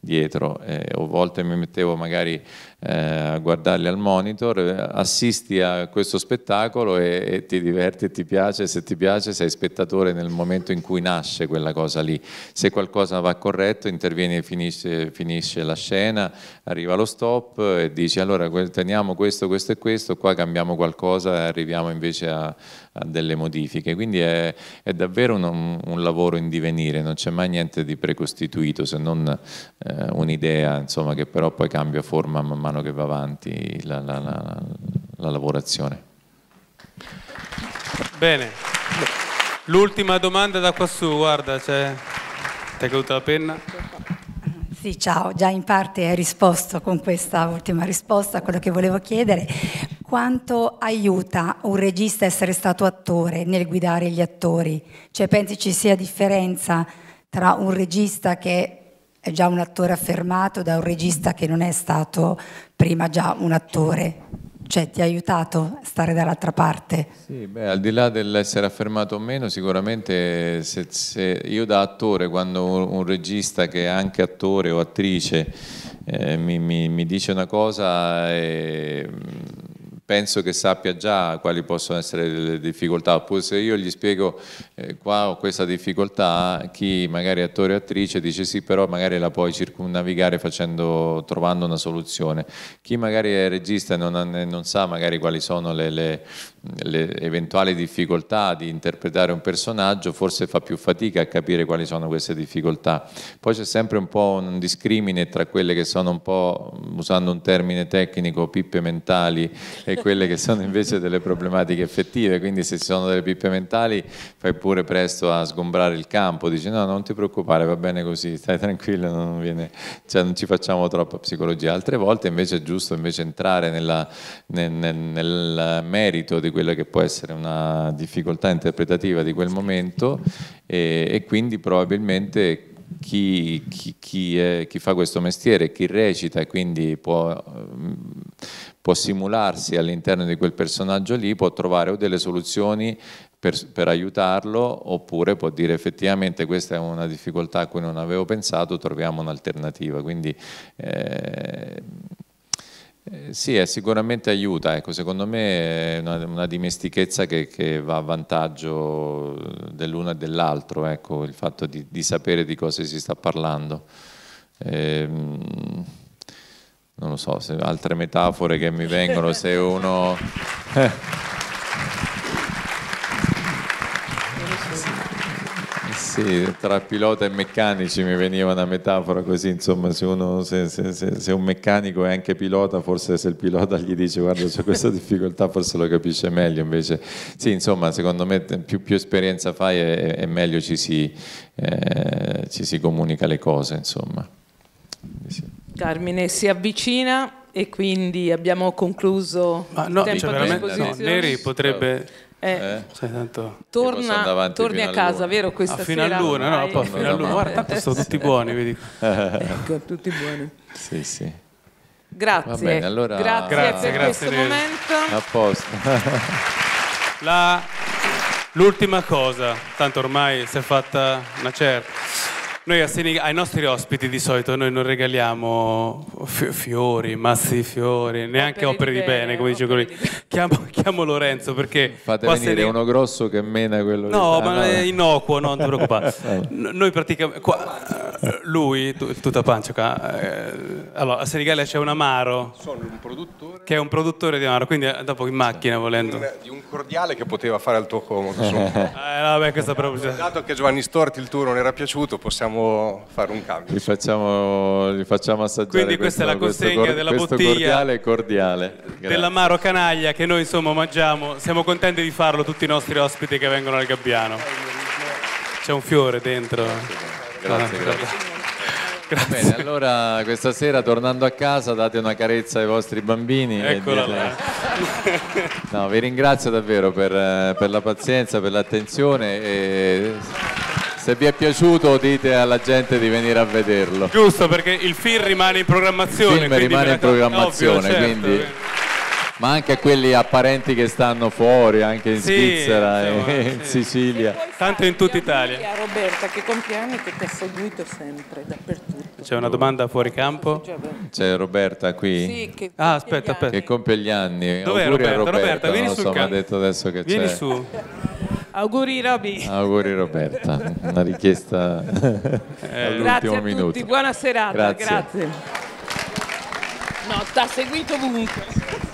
dietro eh, o volte mi mettevo magari eh, a guardarli al monitor, eh, assisti a questo spettacolo e, e ti diverti ti piace, se ti piace sei spettatore nel momento in cui nasce quella cosa lì, se qualcosa va corretto intervieni e finisce, finisce la scena, arriva lo stop e dici allora teniamo questo, questo e questo, qua cambiamo qualcosa e arriviamo invece a, delle modifiche, quindi è, è davvero un, un, lavoro in divenire, non c'è mai niente di precostituito se non eh, un'idea che però poi cambia forma man mano mano che va avanti la, la, la, la lavorazione. Bene, l'ultima domanda da quassù, guarda, c'è... ti è caduta la penna? Sì, ciao, già in parte hai risposto con questa ultima risposta a quello che volevo chiedere. Quanto aiuta un regista essere stato attore nel guidare gli attori? Cioè pensi ci sia differenza tra un regista che è già un attore affermato da un regista che non è stato prima già un attore. Cioè ti ha aiutato a stare dall'altra parte? Sì, beh, al di là dell'essere affermato o meno, sicuramente se, se io da attore, quando un, un, regista che è anche attore o attrice eh, mi, mi, mi, dice una cosa... Eh, penso che sappia già quali possono essere le difficoltà, oppure se io gli spiego eh, qua ho questa difficoltà, chi magari è attore o attrice dice sì, però magari la puoi circunnavigare facendo, trovando una soluzione. Chi magari è regista e non, non, sa magari quali sono le, le le eventuali difficoltà di interpretare un personaggio, forse fa più fatica a capire quali sono queste difficoltà. Poi c'è sempre un po' un discrimine tra quelle che sono un po', usando un termine tecnico, pippe mentali e quelle che sono invece delle problematiche effettive, quindi se ci sono delle pippe mentali fai pure presto a sgombrare il campo, dici no, non ti preoccupare, va bene così, stai tranquillo, non, viene, cioè, non ci facciamo troppa psicologia. Altre volte invece è giusto invece entrare nella, nel, nel, nel merito di quella che può essere una difficoltà interpretativa di quel momento e, e quindi probabilmente chi, chi, chi, è, chi, fa questo mestiere, chi recita e quindi può, mm, può simularsi all'interno di quel personaggio lì, può trovare o delle soluzioni per, per, aiutarlo oppure può dire effettivamente questa è una difficoltà a cui non avevo pensato, troviamo un'alternativa. Quindi eh, eh, sì, eh, sicuramente aiuta, ecco, secondo me è una, una dimestichezza che, che, va a vantaggio dell'uno e dell'altro, ecco, il fatto di, di, sapere di cosa si sta parlando. Eh, non lo so, altre metafore che mi vengono, se uno... Sì, tra pilota e meccanici mi veniva una metafora così, insomma, se, uno, se, se, se, un meccanico è anche pilota, forse se il pilota gli dice guarda c'è questa difficoltà forse lo capisce meglio, invece sì, insomma, secondo me più, più esperienza fai e, e meglio ci si, eh, ci si, comunica le cose, insomma. Sì. Carmine si avvicina e quindi abbiamo concluso. Ma no, cioè, veramente, no, Neri potrebbe eh. eh, Sai, tanto... Torna, torni a casa, vero? Questa ah, fino all'una, no, poi fino all'una. Guarda, tanto sono tutti buoni, vedi. ecco, tutti buoni. Sì, sì. Grazie. Bene, allora... grazie, grazie per grazie questo momento. A posto. La... L'ultima cosa, tanto ormai si è fatta una certa. Noi ai nostri ospiti di solito noi non regaliamo fiori, massi di fiori, neanche opere, opere di, bene, bene, come dice quello Chiamo, chiamo, Lorenzo perché... Fate venire seri... uno grosso che mena quello No, lì. ma ah, è innocuo, no, non ti preoccupare. Noi praticamente... Qua, eh, lui, tutta pancia qua. Eh, allora, a Senigallia c'è un amaro. Sono un produttore. Che è un produttore di amaro, quindi eh, dopo in macchina volendo. Di un cordiale che poteva fare al tuo comodo. eh, vabbè, questa però... Dato che Giovanni Storti il tuo non era piaciuto, possiamo vogliamo fare un cambio. Li facciamo, li facciamo assaggiare. Quindi questa questo, è la consegna questo, della questo bottiglia cordiale, cordiale. dell'amaro canaglia che noi insomma mangiamo. Siamo contenti di farlo tutti i nostri ospiti che vengono al Gabbiano. C'è un fiore dentro. Grazie, ah, grazie. grazie. Grazie. Bene, allora questa sera tornando a casa date una carezza ai vostri bambini. Eccola dite... No, vi ringrazio davvero per, eh, per la pazienza, per l'attenzione. E se vi è piaciuto dite alla gente di venire a vederlo. Giusto, perché il film rimane in programmazione. Il film rimane in programmazione, ovvio, certo, quindi... Ma anche a quelli apparenti che stanno fuori, anche in sì, Svizzera insomma, e sì. in Sicilia. Tanto in tutta Italia. A Roberta che compleanno che ti ha seguito sempre, dappertutto. C'è una domanda fuori campo? C'è Roberta qui? Sì, che ah, aspetta, aspetta. Che compie gli anni. Dov'è Roberta? Roberta? Roberta, vieni so, sul campo. detto adesso che vieni c'è. Vieni su. Auguri Roby. Auguri Roberta, una richiesta eh, all'ultimo grazie minuto. Tutti. buona serata, grazie. grazie. No, sta seguito ovunque.